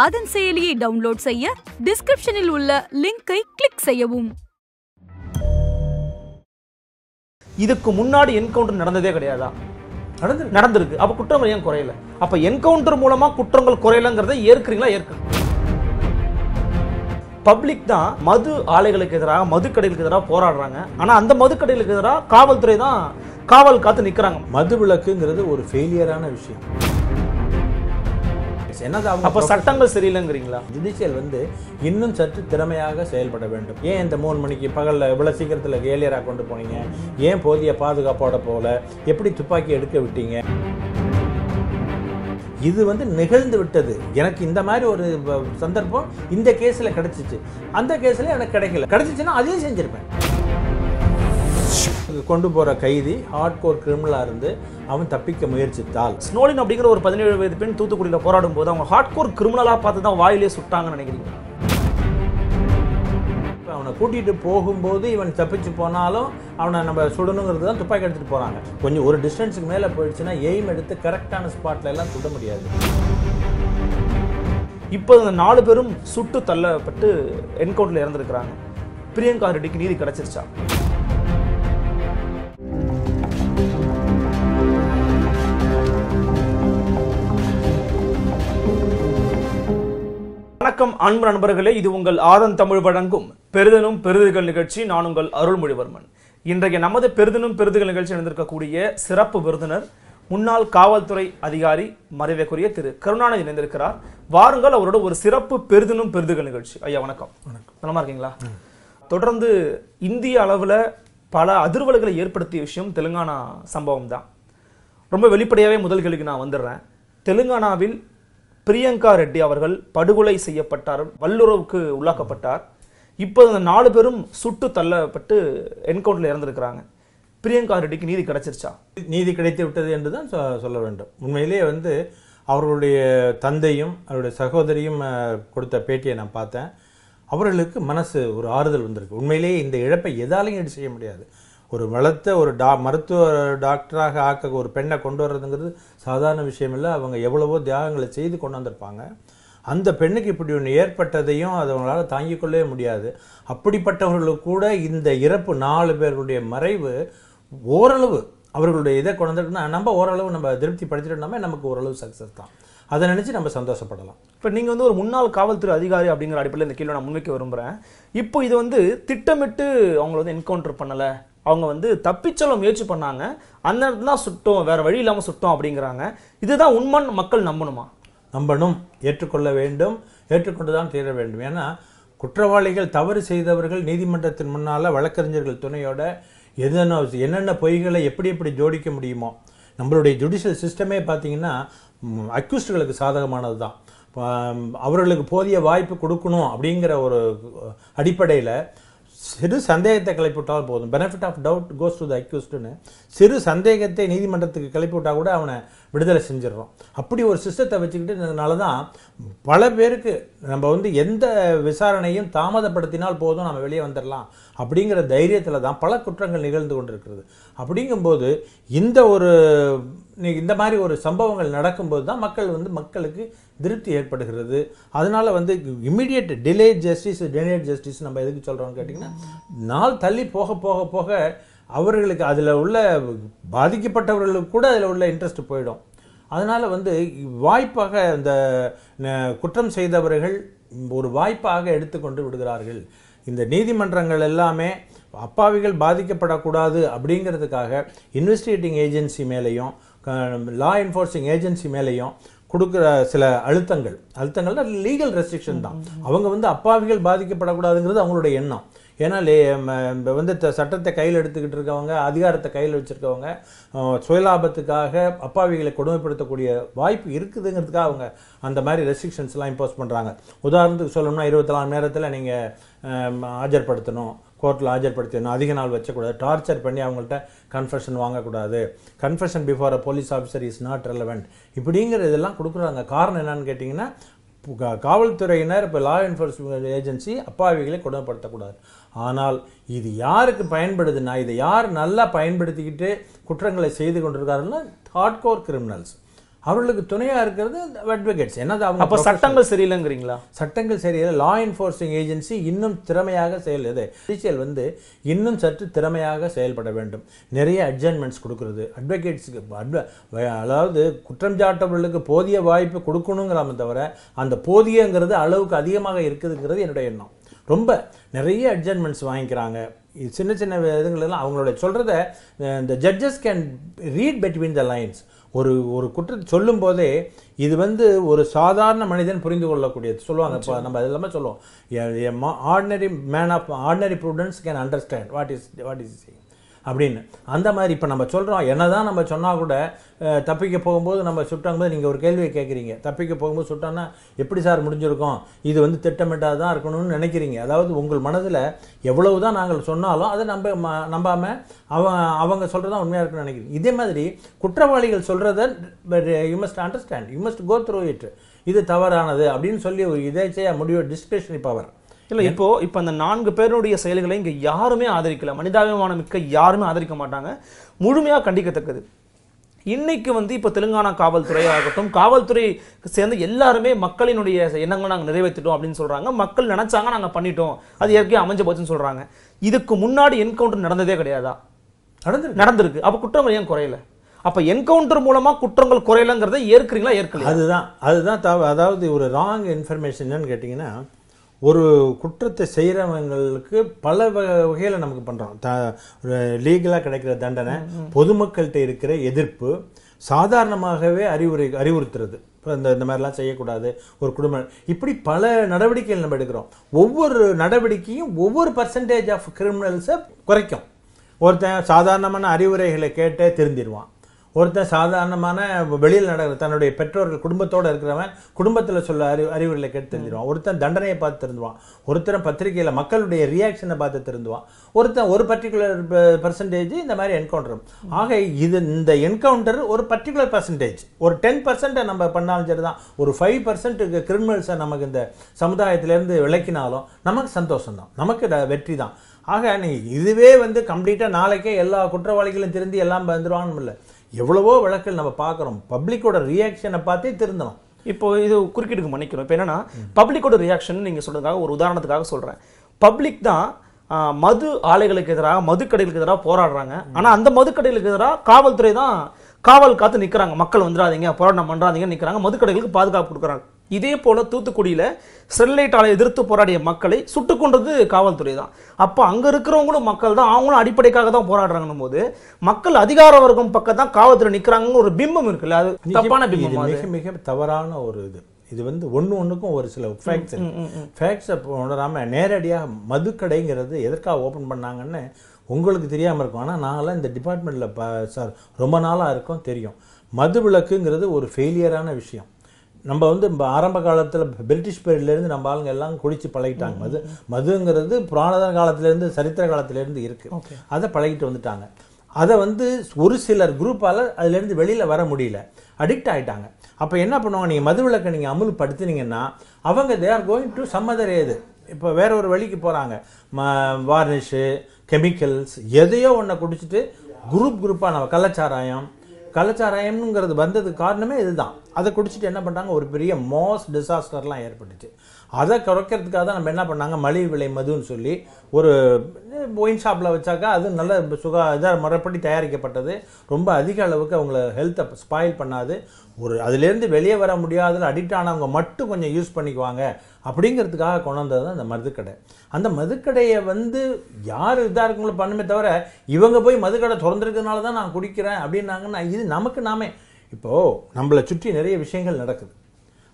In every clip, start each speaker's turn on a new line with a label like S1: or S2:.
S1: ஆதன் செயலியை டவுன்லோட் செய்ய டிஸ்கிரிப்ஷனில் உள்ள லிங்கை கிளிக் செய்யவும் இதுக்கு முன்னாடி என்கவுண்டர் நடந்ததே கிடையாதா நடந்து நடந்திருக்கு அப்போ குற்றங்கள் ஏன் குறையல அப்போ என்கவுண்டர் மூலமாக குற்றங்கள் குறையலங்கிறத ஏற்கிறீங்களா ஏற்க பப்ளிக் தான் மது ஆலைகளுக்கு எதிராக மதுக்கடைகளுக்கு எதிராக போராடுறாங்க ஆனால் அந்த மதுக்கடைகளுக்கு எதிராக காவல்துறை தான் காவல் காத்து நிற்கிறாங்க மது விளக்குங்கிறது ஒரு ஃபெயிலியரான விஷயம் எஸ் என்னது
S2: அவங்க அப்போ சட்டங்கள் சரியில்லைங்கிறீங்களா ஜுடிஷியல் வந்து இன்னும் சற்று திறமையாக செயல்பட வேண்டும் ஏன் இந்த மூணு மணிக்கு பகலில் இவ்வளோ சீக்கிரத்தில் கேலியராக கொண்டு போனீங்க ஏன் போதிய பாதுகாப்போட போகல எப்படி துப்பாக்கி எடுக்க விட்டீங்க இது வந்து நிகழ்ந்து விட்டது எனக்கு இந்த மாதிரி ஒரு சந்தர்ப்பம் இந்த கேஸில் கிடச்சிச்சு அந்த கேஸில் எனக்கு கிடைக்கல கிடச்சிச்சுன்னா அதையும் செஞ்சுருப்பேன் கொண்டு போகிற கைதி ஹார்ட் கோர்
S1: கிரிமினலாக இருந்து அவன் தப்பிக்க முயற்சித்தால் ஸ்னோலின் அப்படிங்கிற ஒரு பதினேழு வயது பெண் தூத்துக்குடியில் போராடும் போது அவங்க ஹார்ட் கோர் கிரிமினலாக பார்த்து தான் வாயிலே சுட்டாங்கன்னு நினைக்கிறீங்க
S2: அவனை கூட்டிகிட்டு போகும்போது இவன் தப்பிச்சு போனாலும் அவனை நம்ம சுடணுங்கிறது தான் துப்பாக்கி எடுத்துகிட்டு போகிறாங்க
S1: கொஞ்சம் ஒரு டிஸ்டன்ஸுக்கு மேலே போயிடுச்சுன்னா எய்ம் எடுத்து கரெக்டான ஸ்பாட்டில் எல்லாம் சுட முடியாது இப்போ இந்த நாலு பேரும் சுட்டு தள்ளப்பட்டு என்கவுண்டரில் இறந்துருக்கிறாங்க பிரியங்கா ரெட்டிக்கு நீதி கிடச்சிருச்சா வணக்கம் அன்பு நண்பர்களே இது உங்கள் ஆதன் தமிழ் வழங்கும் பெருதனும் பெருதுகள் நிகழ்ச்சி நான் உங்கள் அருள்மொழிவர்மன் இன்றைக்கு நமது பெருதனும் பெருதுகள் நிகழ்ச்சி நடந்திருக்கக்கூடிய சிறப்பு விருதுனர் முன்னாள் காவல்துறை அதிகாரி மறைவைக்குரிய திரு கருணாநிதி இணைந்திருக்கிறார் வாருங்கள் அவரோட ஒரு சிறப்பு பெருதனும் பெருதுகள் நிகழ்ச்சி ஐயா வணக்கம் வணக்கம் நலமா இருக்கீங்களா தொடர்ந்து இந்திய அளவில் பல அதிர்வலைகளை ஏற்படுத்திய விஷயம் தெலுங்கானா சம்பவம் தான் ரொம்ப வெளிப்படையாகவே முதல் கேள்விக்கு நான் வந்துடுறேன் தெலுங்கானாவில் பிரியங்கா ரெட்டி அவர்கள் படுகொலை செய்யப்பட்டார் வல்லுறவுக்கு உள்ளாக்கப்பட்டார் இப்போ அந்த நாலு பேரும் சுட்டு தள்ளப்பட்டு என்கவுண்டரில் இறந்துருக்கிறாங்க பிரியங்கா ரெட்டிக்கு நீதி கிடைச்சிருச்சா நீதி கிடைத்து விட்டது என்று தான் சொல்ல வேண்டும் உண்மையிலேயே வந்து அவர்களுடைய தந்தையும்
S2: அவருடைய சகோதரியும் கொடுத்த பேட்டியை நான் பார்த்தேன் அவர்களுக்கு மனசு ஒரு ஆறுதல் வந்திருக்கு உண்மையிலேயே இந்த இழப்பை எதாலையும் ஈடு செய்ய முடியாது ஒரு வளர்த்த ஒரு டா மருத்துவ டாக்டராக ஆக்க ஒரு பெண்ணை கொண்டு வர்றதுங்கிறது சாதாரண விஷயம் இல்லை அவங்க எவ்வளவோ தியாகங்களை செய்து கொண்டு வந்திருப்பாங்க அந்த பெண்ணுக்கு இப்படி ஒன்று ஏற்பட்டதையும் அதை அவங்களால் தாங்கிக் கொள்ளவே முடியாது அப்படிப்பட்டவர்களுக்கு கூட இந்த இறப்பு நாலு பேருடைய மறைவு ஓரளவு அவர்களுடைய இதை கொண்டிருக்குன்னா நம்ம ஓரளவு நம்ம திருப்தி படுத்திட்டோம்னா நமக்கு ஓரளவு சக்ஸஸ் தான் அதை நினச்சி நம்ம சந்தோஷப்படலாம்
S1: இப்போ நீங்கள் வந்து ஒரு முன்னாள் காவல்துறை அதிகாரி அப்படிங்கிற அடிப்படையில் இந்த கீழே நான் முன்வைக்க விரும்புகிறேன் இப்போ இது வந்து திட்டமிட்டு அவங்கள வந்து என்கவுண்டர் பண்ணலை அவங்க வந்து தப்பிச்சொல்ல முயற்சி பண்ணாங்க அந்த இடத்துல தான் சுட்டோம் வேற வழி இல்லாமல் சுட்டோம் அப்படிங்கிறாங்க இதுதான் உண்மைன்னு மக்கள் நம்பணுமா நம்பணும்
S2: ஏற்றுக்கொள்ள வேண்டும் ஏற்றுக்கொண்டு தான் தீர வேண்டும் ஏன்னா குற்றவாளிகள் தவறு செய்தவர்கள் நீதிமன்றத்தின் முன்னால் வழக்கறிஞர்கள் துணையோட எதனா என்னென்ன பொய்களை எப்படி எப்படி ஜோடிக்க முடியுமோ நம்மளுடைய ஜுடிஷியல் சிஸ்டமே பார்த்தீங்கன்னா அக்யூஸ்டுகளுக்கு சாதகமானது தான் அவர்களுக்கு போதிய வாய்ப்பு கொடுக்கணும் அப்படிங்கிற ஒரு அடிப்படையில் சிறு சந்தேகத்தை கிளப்பிவிட்டால் போதும் benefit of doubt goes to the அக்யூஸ்டுன்னு சிறு சந்தேகத்தை நீதிமன்றத்துக்கு கிளப்பிவிட்டால் கூட அவனை விடுதலை செஞ்சிடறோம் அப்படி ஒரு சிஸ்டத்தை இருந்ததுனால தான் பல பேருக்கு நம்ம வந்து எந்த விசாரணையும் தாமதப்படுத்தினால் போதும் நம்ம வெளியே வந்துடலாம் அப்படிங்கிற தைரியத்தில் தான் பல குற்றங்கள் நிகழ்ந்து கொண்டிருக்கிறது அப்படிங்கும்போது இந்த ஒரு இந்த மாதிரி ஒரு சம்பவங்கள் நடக்கும்போது தான் மக்கள் வந்து மக்களுக்கு திருப்தி ஏற்படுகிறது அதனால் வந்து immediate delay justice denied justice நம்ம எதுக்கு சொல்கிறோம்னு கேட்டிங்கன்னா நாள் தள்ளி போக போக போக அவர்களுக்கு அதில் உள்ள பாதிக்கப்பட்டவர்களுக்கு கூட அதில் உள்ள இன்ட்ரெஸ்ட் போயிடும் அதனால் வந்து வாய்ப்பாக அந்த குற்றம் செய்தவர்கள் ஒரு வாய்ப்பாக எடுத்துக்கொண்டு விடுகிறார்கள் இந்த நீதிமன்றங்கள் எல்லாமே அப்பாவிகள் பாதிக்கப்படக்கூடாது அப்படிங்கிறதுக்காக இன்வெஸ்டிகேட்டிங் ஏஜென்சி மேலேயும் லா என்ஃபோர்ஸிங் ஏஜென்சி மேலேயும் கொடுக்குற சில அழுத்தங்கள் அழுத்தங்கள்னா லீகல் ரெஸ்ட்ரிக்ஷன் தான் அவங்க வந்து அப்பாவிகள் பாதிக்கப்படக்கூடாதுங்கிறது அவங்களுடைய எண்ணம் ஏன்னா வந்து சட்டத்தை கையில் எடுத்துக்கிட்டு இருக்கவங்க அதிகாரத்தை கையில் வச்சுருக்கவங்க சுயலாபத்துக்காக அப்பாவிகளை கொடுமைப்படுத்தக்கூடிய வாய்ப்பு இருக்குதுங்கிறதுக்காக அவங்க அந்த மாதிரி ரெஸ்ட்ரிக்ஷன்ஸ்லாம் இம்போஸ் பண்ணுறாங்க உதாரணத்துக்கு சொல்லணும்னா இருபத்தி நாலு நேரத்தில் நீங்கள் ஆஜர்படுத்தணும் கோர்ட்டில் ஆஜர்படுத்திடணும் அதிக நாள் வச்சக்கூடாது டார்ச்சர் பண்ணி அவங்கள்ட்ட கன்ஃபெஷன் வாங்கக்கூடாது confession before a police officer is not relevant இப்படிங்கிற இதெல்லாம் கொடுக்குறாங்க காரணம் என்னன்னு கேட்டிங்கன்னா காவல்துறையினர் இப்போ லா என்ஃபோர்ஸ்மெண்ட் ஏஜென்சி அப்பாவிகளை குணப்படுத்தக்கூடாது ஆனால் இது யாருக்கு பயன்படுதுன்னா இதை யார் நல்லா பயன்படுத்திக்கிட்டு குற்றங்களை செய்து கொண்டிருக்காருன்னா ஹார்ட்கோர் கிரிமினல்ஸ் அவர்களுக்கு துணையாக இருக்கிறது அட்வொகேட்ஸ் என்னது அவங்க அப்போ சட்டங்கள் சரியில்லைங்கிறீங்களா சட்டங்கள் சரியில்லை லா என்ஃபோர்ஸிங் ஏஜென்சி இன்னும் திறமையாக செயல் இது ஜுடிஷியல் வந்து இன்னும் சற்று திறமையாக செயல்பட வேண்டும் நிறைய அட்ஜன்மெண்ட்ஸ் கொடுக்குறது அட்வொகேட்ஸுக்கு அட்வ அதாவது குற்றம் சாட்டவர்களுக்கு போதிய வாய்ப்பு கொடுக்கணுங்கிறாம தவிர அந்த போதியங்கிறது அளவுக்கு அதிகமாக இருக்குதுங்கிறது என்னுடைய எண்ணம் ரொம்ப நிறைய அட்ஜன்மெண்ட்ஸ் வாங்கிக்கிறாங்க சின்ன சின்ன இதுங்களெல்லாம் அவங்களுடைய சொல்கிறத இந்த judges can read between the lines ஒரு ஒரு குற்றத்தை சொல்லும் போதே இது வந்து ஒரு சாதாரண மனிதன் புரிந்து கொள்ளக்கூடியது சொல்லுவாங்க நம்ம அது இல்லாமல் சொல்லுவோம் ordinary man of ordinary prudence can understand what is what is அப்படின்னு அந்த மாதிரி இப்போ நம்ம சொல்கிறோம் என்ன தான் நம்ம சொன்னால் கூட தப்பிக்க போகும்போது நம்ம சுட்டாங்கும்போது நீங்கள் ஒரு கேள்வியை கேட்குறீங்க தப்பிக்க போகும்போது சுட்டோன்னா எப்படி சார் முடிஞ்சிருக்கோம் இது வந்து திட்டமிட்டாக தான் இருக்கணும்னு நினைக்கிறீங்க அதாவது உங்கள் மனதில் எவ்வளவு தான் நாங்கள் சொன்னாலும் அதை நம்ப நம்பாமல் அவ அவங்க தான் உண்மையாக இருக்குன்னு நினைக்கிறீங்க இதே மாதிரி குற்றவாளிகள் சொல்கிறத you must understand you must go through it இது
S1: தவறானது அப்படின்னு சொல்லி ஒரு இதை முடிவு டிஸ்கிரிஷனரி பவர் இல்லை இப்போ இப்போ அந்த நான்கு பேருடைய செயல்களை இங்கே யாருமே ஆதரிக்கல மனிதாபிமான மிக்க யாருமே ஆதரிக்க மாட்டாங்க முழுமையாக கண்டிக்கத்தக்கது இன்னைக்கு வந்து இப்போ தெலுங்கானா காவல்துறையாகட்டும் காவல்துறை சேர்ந்து எல்லாருமே மக்களினுடைய எண்ணங்களை நாங்கள் நிறைவேற்றிட்டோம் அப்படின்னு சொல்கிறாங்க மக்கள் நினச்சாங்க நாங்கள் பண்ணிட்டோம் அது இயற்கையாக அமைஞ்ச போச்சுன்னு சொல்கிறாங்க இதுக்கு முன்னாடி என்கவுண்டர் நடந்ததே கிடையாதா நடந்து நடந்திருக்கு அப்போ குற்றங்கள் ஏன் குறையல அப்போ என்கவுண்டர் மூலமாக குற்றங்கள் குறையலங்கிறத ஏற்கிறீங்களா ஏற்கல அதுதான்
S2: அதுதான் அதாவது ஒரு ராங் இன்ஃபர்மேஷன் என்னன்னு கேட்டிங்கன்னா ஒரு குற்றத்தை செய்கிறவங்களுக்கு பல வகையில் நமக்கு பண்ணுறோம் த லீகலாக கிடைக்கிற தண்டனை பொதுமக்கள்கிட்ட இருக்கிற எதிர்ப்பு சாதாரணமாகவே அறிவுரை அறிவுறுத்துறது இப்போ இந்த இந்த மாதிரிலாம் செய்யக்கூடாது ஒரு குடும்பம் இப்படி பல நடவடிக்கைகள் நம்ம எடுக்கிறோம் ஒவ்வொரு நடவடிக்கையும் ஒவ்வொரு பர்சன்டேஜ் ஆஃப் கிரிமினல்ஸை குறைக்கும் ஒருத்தன் சாதாரணமான அறிவுரைகளை கேட்டே திருந்திடுவான் ஒருத்தன் சாதாரணமான வெளியில் நடக்கிற தன்னுடைய பெற்றோர்கள் குடும்பத்தோடு இருக்கிறவன் குடும்பத்தில் சொல்ல அறிவு அறிவுகளை கேட்டு தெரிஞ்சிருவான் ஒருத்தன் தண்டனையை பார்த்து திருந்துவான் ஒருத்தன் பத்திரிகையில் மக்களுடைய ரியாக்ஷனை பார்த்து திருந்துவான் ஒருத்தன் ஒரு பர்டிகுலர் பர்சன்டேஜ் இந்த மாதிரி என்கவுண்டர் ஆக இது இந்த என்கவுண்டர் ஒரு பர்டிகுலர் பர்சன்டேஜ் ஒரு டென் பர்சன்ட்டை நம்ம பண்ணாலும் சரி தான் ஒரு ஃபைவ் பர்சன்ட் கிரிமினல்ஸை நமக்கு இந்த சமுதாயத்திலேருந்து விளக்கினாலும் நமக்கு சந்தோஷம் தான் நமக்கு வெற்றி தான் ஆக நீ இதுவே வந்து கம்ப்ளீட்டாக நாளைக்கே எல்லா குற்றவாளிகளும் திருந்தி எல்லாம் வந்துடுவான்னு இல்லை
S1: எவ்வளவோ வழக்கில் நம்ம பார்க்குறோம் பப்ளிக்கோட ரியாக்ஷனை பார்த்தே திருந்தணும் இப்போ இது குறுக்கிட்டு மன்னிக்கிறோம் இப்போ என்னன்னா பப்ளிக்கோட ரியாக்ஷன் நீங்கள் சொல்கிறதுக்காக ஒரு உதாரணத்துக்காக சொல்கிறேன் பப்ளிக் தான் மது ஆலைகளுக்கு எதிராக மதுக்கடைகளுக்கு எதிராக போராடுறாங்க ஆனால் அந்த மதுக்கடைகளுக்கு எதிராக காவல்துறை தான் காவல் காத்து நிற்கிறாங்க மக்கள் வந்துடாதீங்க போராட்டம் பண்ணுறாதீங்கன்னு நிற்கிறாங்க மதுக்கடைகளுக்கு பாதுகாப்பு கொடுக்குறாங்க இதே போல் தூத்துக்குடியில் ஸ்டெர்லைட் ஆலை எதிர்த்து போராடிய மக்களை சுட்டு கொண்டது காவல்துறை தான் அப்போ அங்கே இருக்கிறவங்களும் மக்கள் தான் அவங்களும் அடிப்படைக்காக தான் போராடுறாங்கன்னும் போது மக்கள் அதிகார வர்க்கம் பக்கம் தான் காவல்துறை நிற்கிறாங்கன்னு ஒரு பிம்பம் இருக்குல்ல அது தப்பான பிம்பம் மிக
S2: மிக தவறான ஒரு இது இது வந்து ஒன்று ஒன்றுக்கும் ஒரு சில ஃபேக்ட்ஸ் ஃபேக்ட்ஸை உணராமல் நேரடியாக மதுக்கடைங்கிறது எதற்காக ஓப்பன் பண்ணாங்கன்னு உங்களுக்கு தெரியாமல் இருக்கும் ஆனால் நாங்களாம் இந்த டிபார்ட்மெண்ட்டில் ப சார் ரொம்ப நாளாக இருக்கோம் தெரியும் மது விளக்குங்கிறது ஒரு ஃபெயிலியரான விஷயம் நம்ம வந்து ஆரம்ப காலத்தில் பிரிட்டிஷ் பேரிலேருந்து நம்ம ஆளுங்க எல்லாம் குளிச்சு பழகிட்டாங்க மது மதுங்கிறது புராணதன காலத்திலேருந்து சரித்திர காலத்திலேருந்து இருக்குது அதை பழகிட்டு வந்துட்டாங்க அதை வந்து ஒரு சிலர் குரூப்பால் அதுலேருந்து வெளியில் வர முடியல அடிக்ட் ஆகிட்டாங்க அப்போ என்ன பண்ணுவாங்க நீங்கள் மது விளக்கை நீங்கள் அமுல்படுத்தினீங்கன்னா அவங்க they are going to some other ஏது இப்போ வேற ஒரு வழிக்கு போகிறாங்க ம வார்னிஷு கெமிக்கல்ஸ் எதையோ ஒன்றை குடிச்சிட்டு குரூப் குரூப்பாக நம்ம கள்ளச்சாராயம் கலாச்சாரம்ங்கிறது வந்ததுக்கு காரணமே இதுதான் அதை குடிச்சிட்டு என்ன பண்ணுறாங்க ஒரு பெரிய மாஸ் டிசாஸ்டர்லாம் ஏற்பட்டுச்சு அதை குறைக்கிறதுக்காக தான் நம்ம என்ன பண்ணாங்க மலிவு விலை மதுன்னு சொல்லி ஒரு ஒயின் ஷாப்பில் வச்சாக்கா அது நல்ல சுகா இதாக முறைப்படி தயாரிக்கப்பட்டது ரொம்ப அதிக அளவுக்கு அவங்கள ஹெல்த்தை ஸ்பாயில் பண்ணாது ஒரு அதுலேருந்து வெளியே வர முடியாதுன்னு அடிக்ட் ஆனவங்க மட்டும் கொஞ்சம் யூஸ் பண்ணிக்குவாங்க அப்படிங்கிறதுக்காக கொண்டாந்தது தான் அந்த மதுக்கடை அந்த மதுக்கடையை வந்து யார் இதாக இருக்கவங்களோ பண்ணுமே தவிர இவங்க போய் மதுக்கடை திறந்துருக்கிறதுனால தான் நான் குடிக்கிறேன் அப்படின்னாங்கன்னா இது நமக்கு நாமே இப்போது நம்மளை சுற்றி நிறைய விஷயங்கள் நடக்குது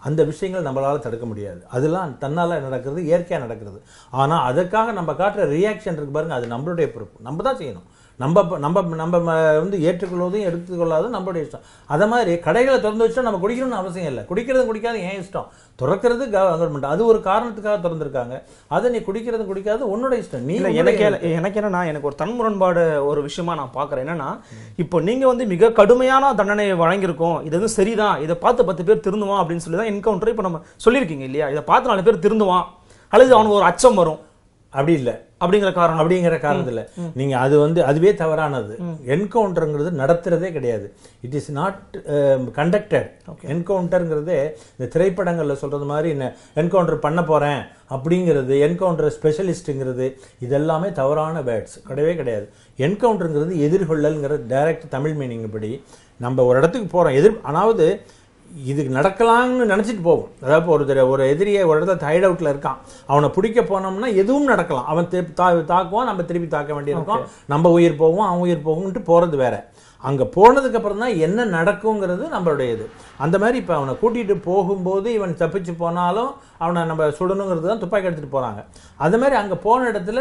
S2: அந்த விஷயங்கள் நம்மளால் தடுக்க முடியாது அதெல்லாம் தன்னால் நடக்கிறது இயற்கையாக நடக்கிறது ஆனால் அதற்காக நம்ம காட்டுற ரியாக்ஷன் இருக்கு பாருங்கள் அது நம்மளுடைய பொறுப்பு நம்ம தான் செய்யணும் நம்ம நம்ம நம்ம வந்து ஏற்றுக்கொள்வதும் எடுத்துக்கொள்ளாதும் நம்மளுடைய இஷ்டம் அதை மாதிரி கடைகளை திறந்து வச்சுட்டா நம்ம குடிக்கணும்னு அவசியம் இல்லை குடிக்கிறது குடிக்காது ஏன் இஷ்டம்
S1: திறக்கிறது கவர்மெண்ட் அது ஒரு காரணத்துக்காக திறந்துருக்காங்க அதை நீ குடிக்கிறது குடிக்காது உன்னோட இஷ்டம் நீ எனக்கு எனக்கு என்னன்னா எனக்கு ஒரு தன்முரண்பாடு ஒரு விஷயமா நான் பார்க்குறேன் என்னன்னா இப்போ நீங்கள் வந்து மிக கடுமையான தண்டனை வழங்கியிருக்கோம் இது வந்து சரிதான் இதை பார்த்து பத்து பேர் திருந்துவான் அப்படின்னு சொல்லி தான் என்கவுண்டர் இப்போ நம்ம சொல்லியிருக்கீங்க இல்லையா இதை பார்த்து நாலு பேர் திருந்துவான் அல்லது அவனுக்கு ஒரு அச்சம் வரும் அப்படி இல்லை அப்படிங்கிற
S2: காரணம் அப்படிங்கிற காரணத்தில் நீங்கள் அது வந்து அதுவே தவறானது என்கவுண்டருங்கிறது நடத்துகிறதே கிடையாது it is not conducted um, என்கவுண்டருங்கிறதே இந்த திரைப்படங்களில் சொல்கிறது மாதிரி என்ன என்கவுண்டர் பண்ண போகிறேன் அப்படிங்கிறது என்கவுண்டர் ஸ்பெஷலிஸ்ட்டுங்கிறது இதெல்லாமே தவறான வேர்ட்ஸ் கிடையவே கிடையாது என்கவுண்டருங்கிறது எதிர்கொள்ளல்ங்கிற டைரக்ட் தமிழ் மீனிங் படி நம்ம ஒரு இடத்துக்கு போகிறோம் எதிர் அதாவது இதுக்கு நடக்கலாம்னு நினச்சிட்டு போகும் அதாவது ஒருத்தர் ஒரு எதிரியை ஒரு இடத்துல தைட் அவுட்டில் இருக்கான் அவனை பிடிக்க போனோம்னா எதுவும் நடக்கலாம் அவன் திருப்பி தா தாக்குவான் நம்ம திருப்பி தாக்க வேண்டியிருக்கோம் நம்ம உயிர் போகும் அவன் உயிர் போகும்ன்ட்டு போகிறது வேற அங்கே போனதுக்கப்புறம் தான் என்ன நடக்குங்கிறது நம்மளுடைய இது அந்த மாதிரி இப்போ அவனை கூட்டிகிட்டு போகும்போது இவன் தப்பிச்சு போனாலும் அவனை நம்ம சுடணுங்கிறது தான் துப்பாக்கி எடுத்துகிட்டு போகிறாங்க அது மாதிரி அங்கே போன இடத்துல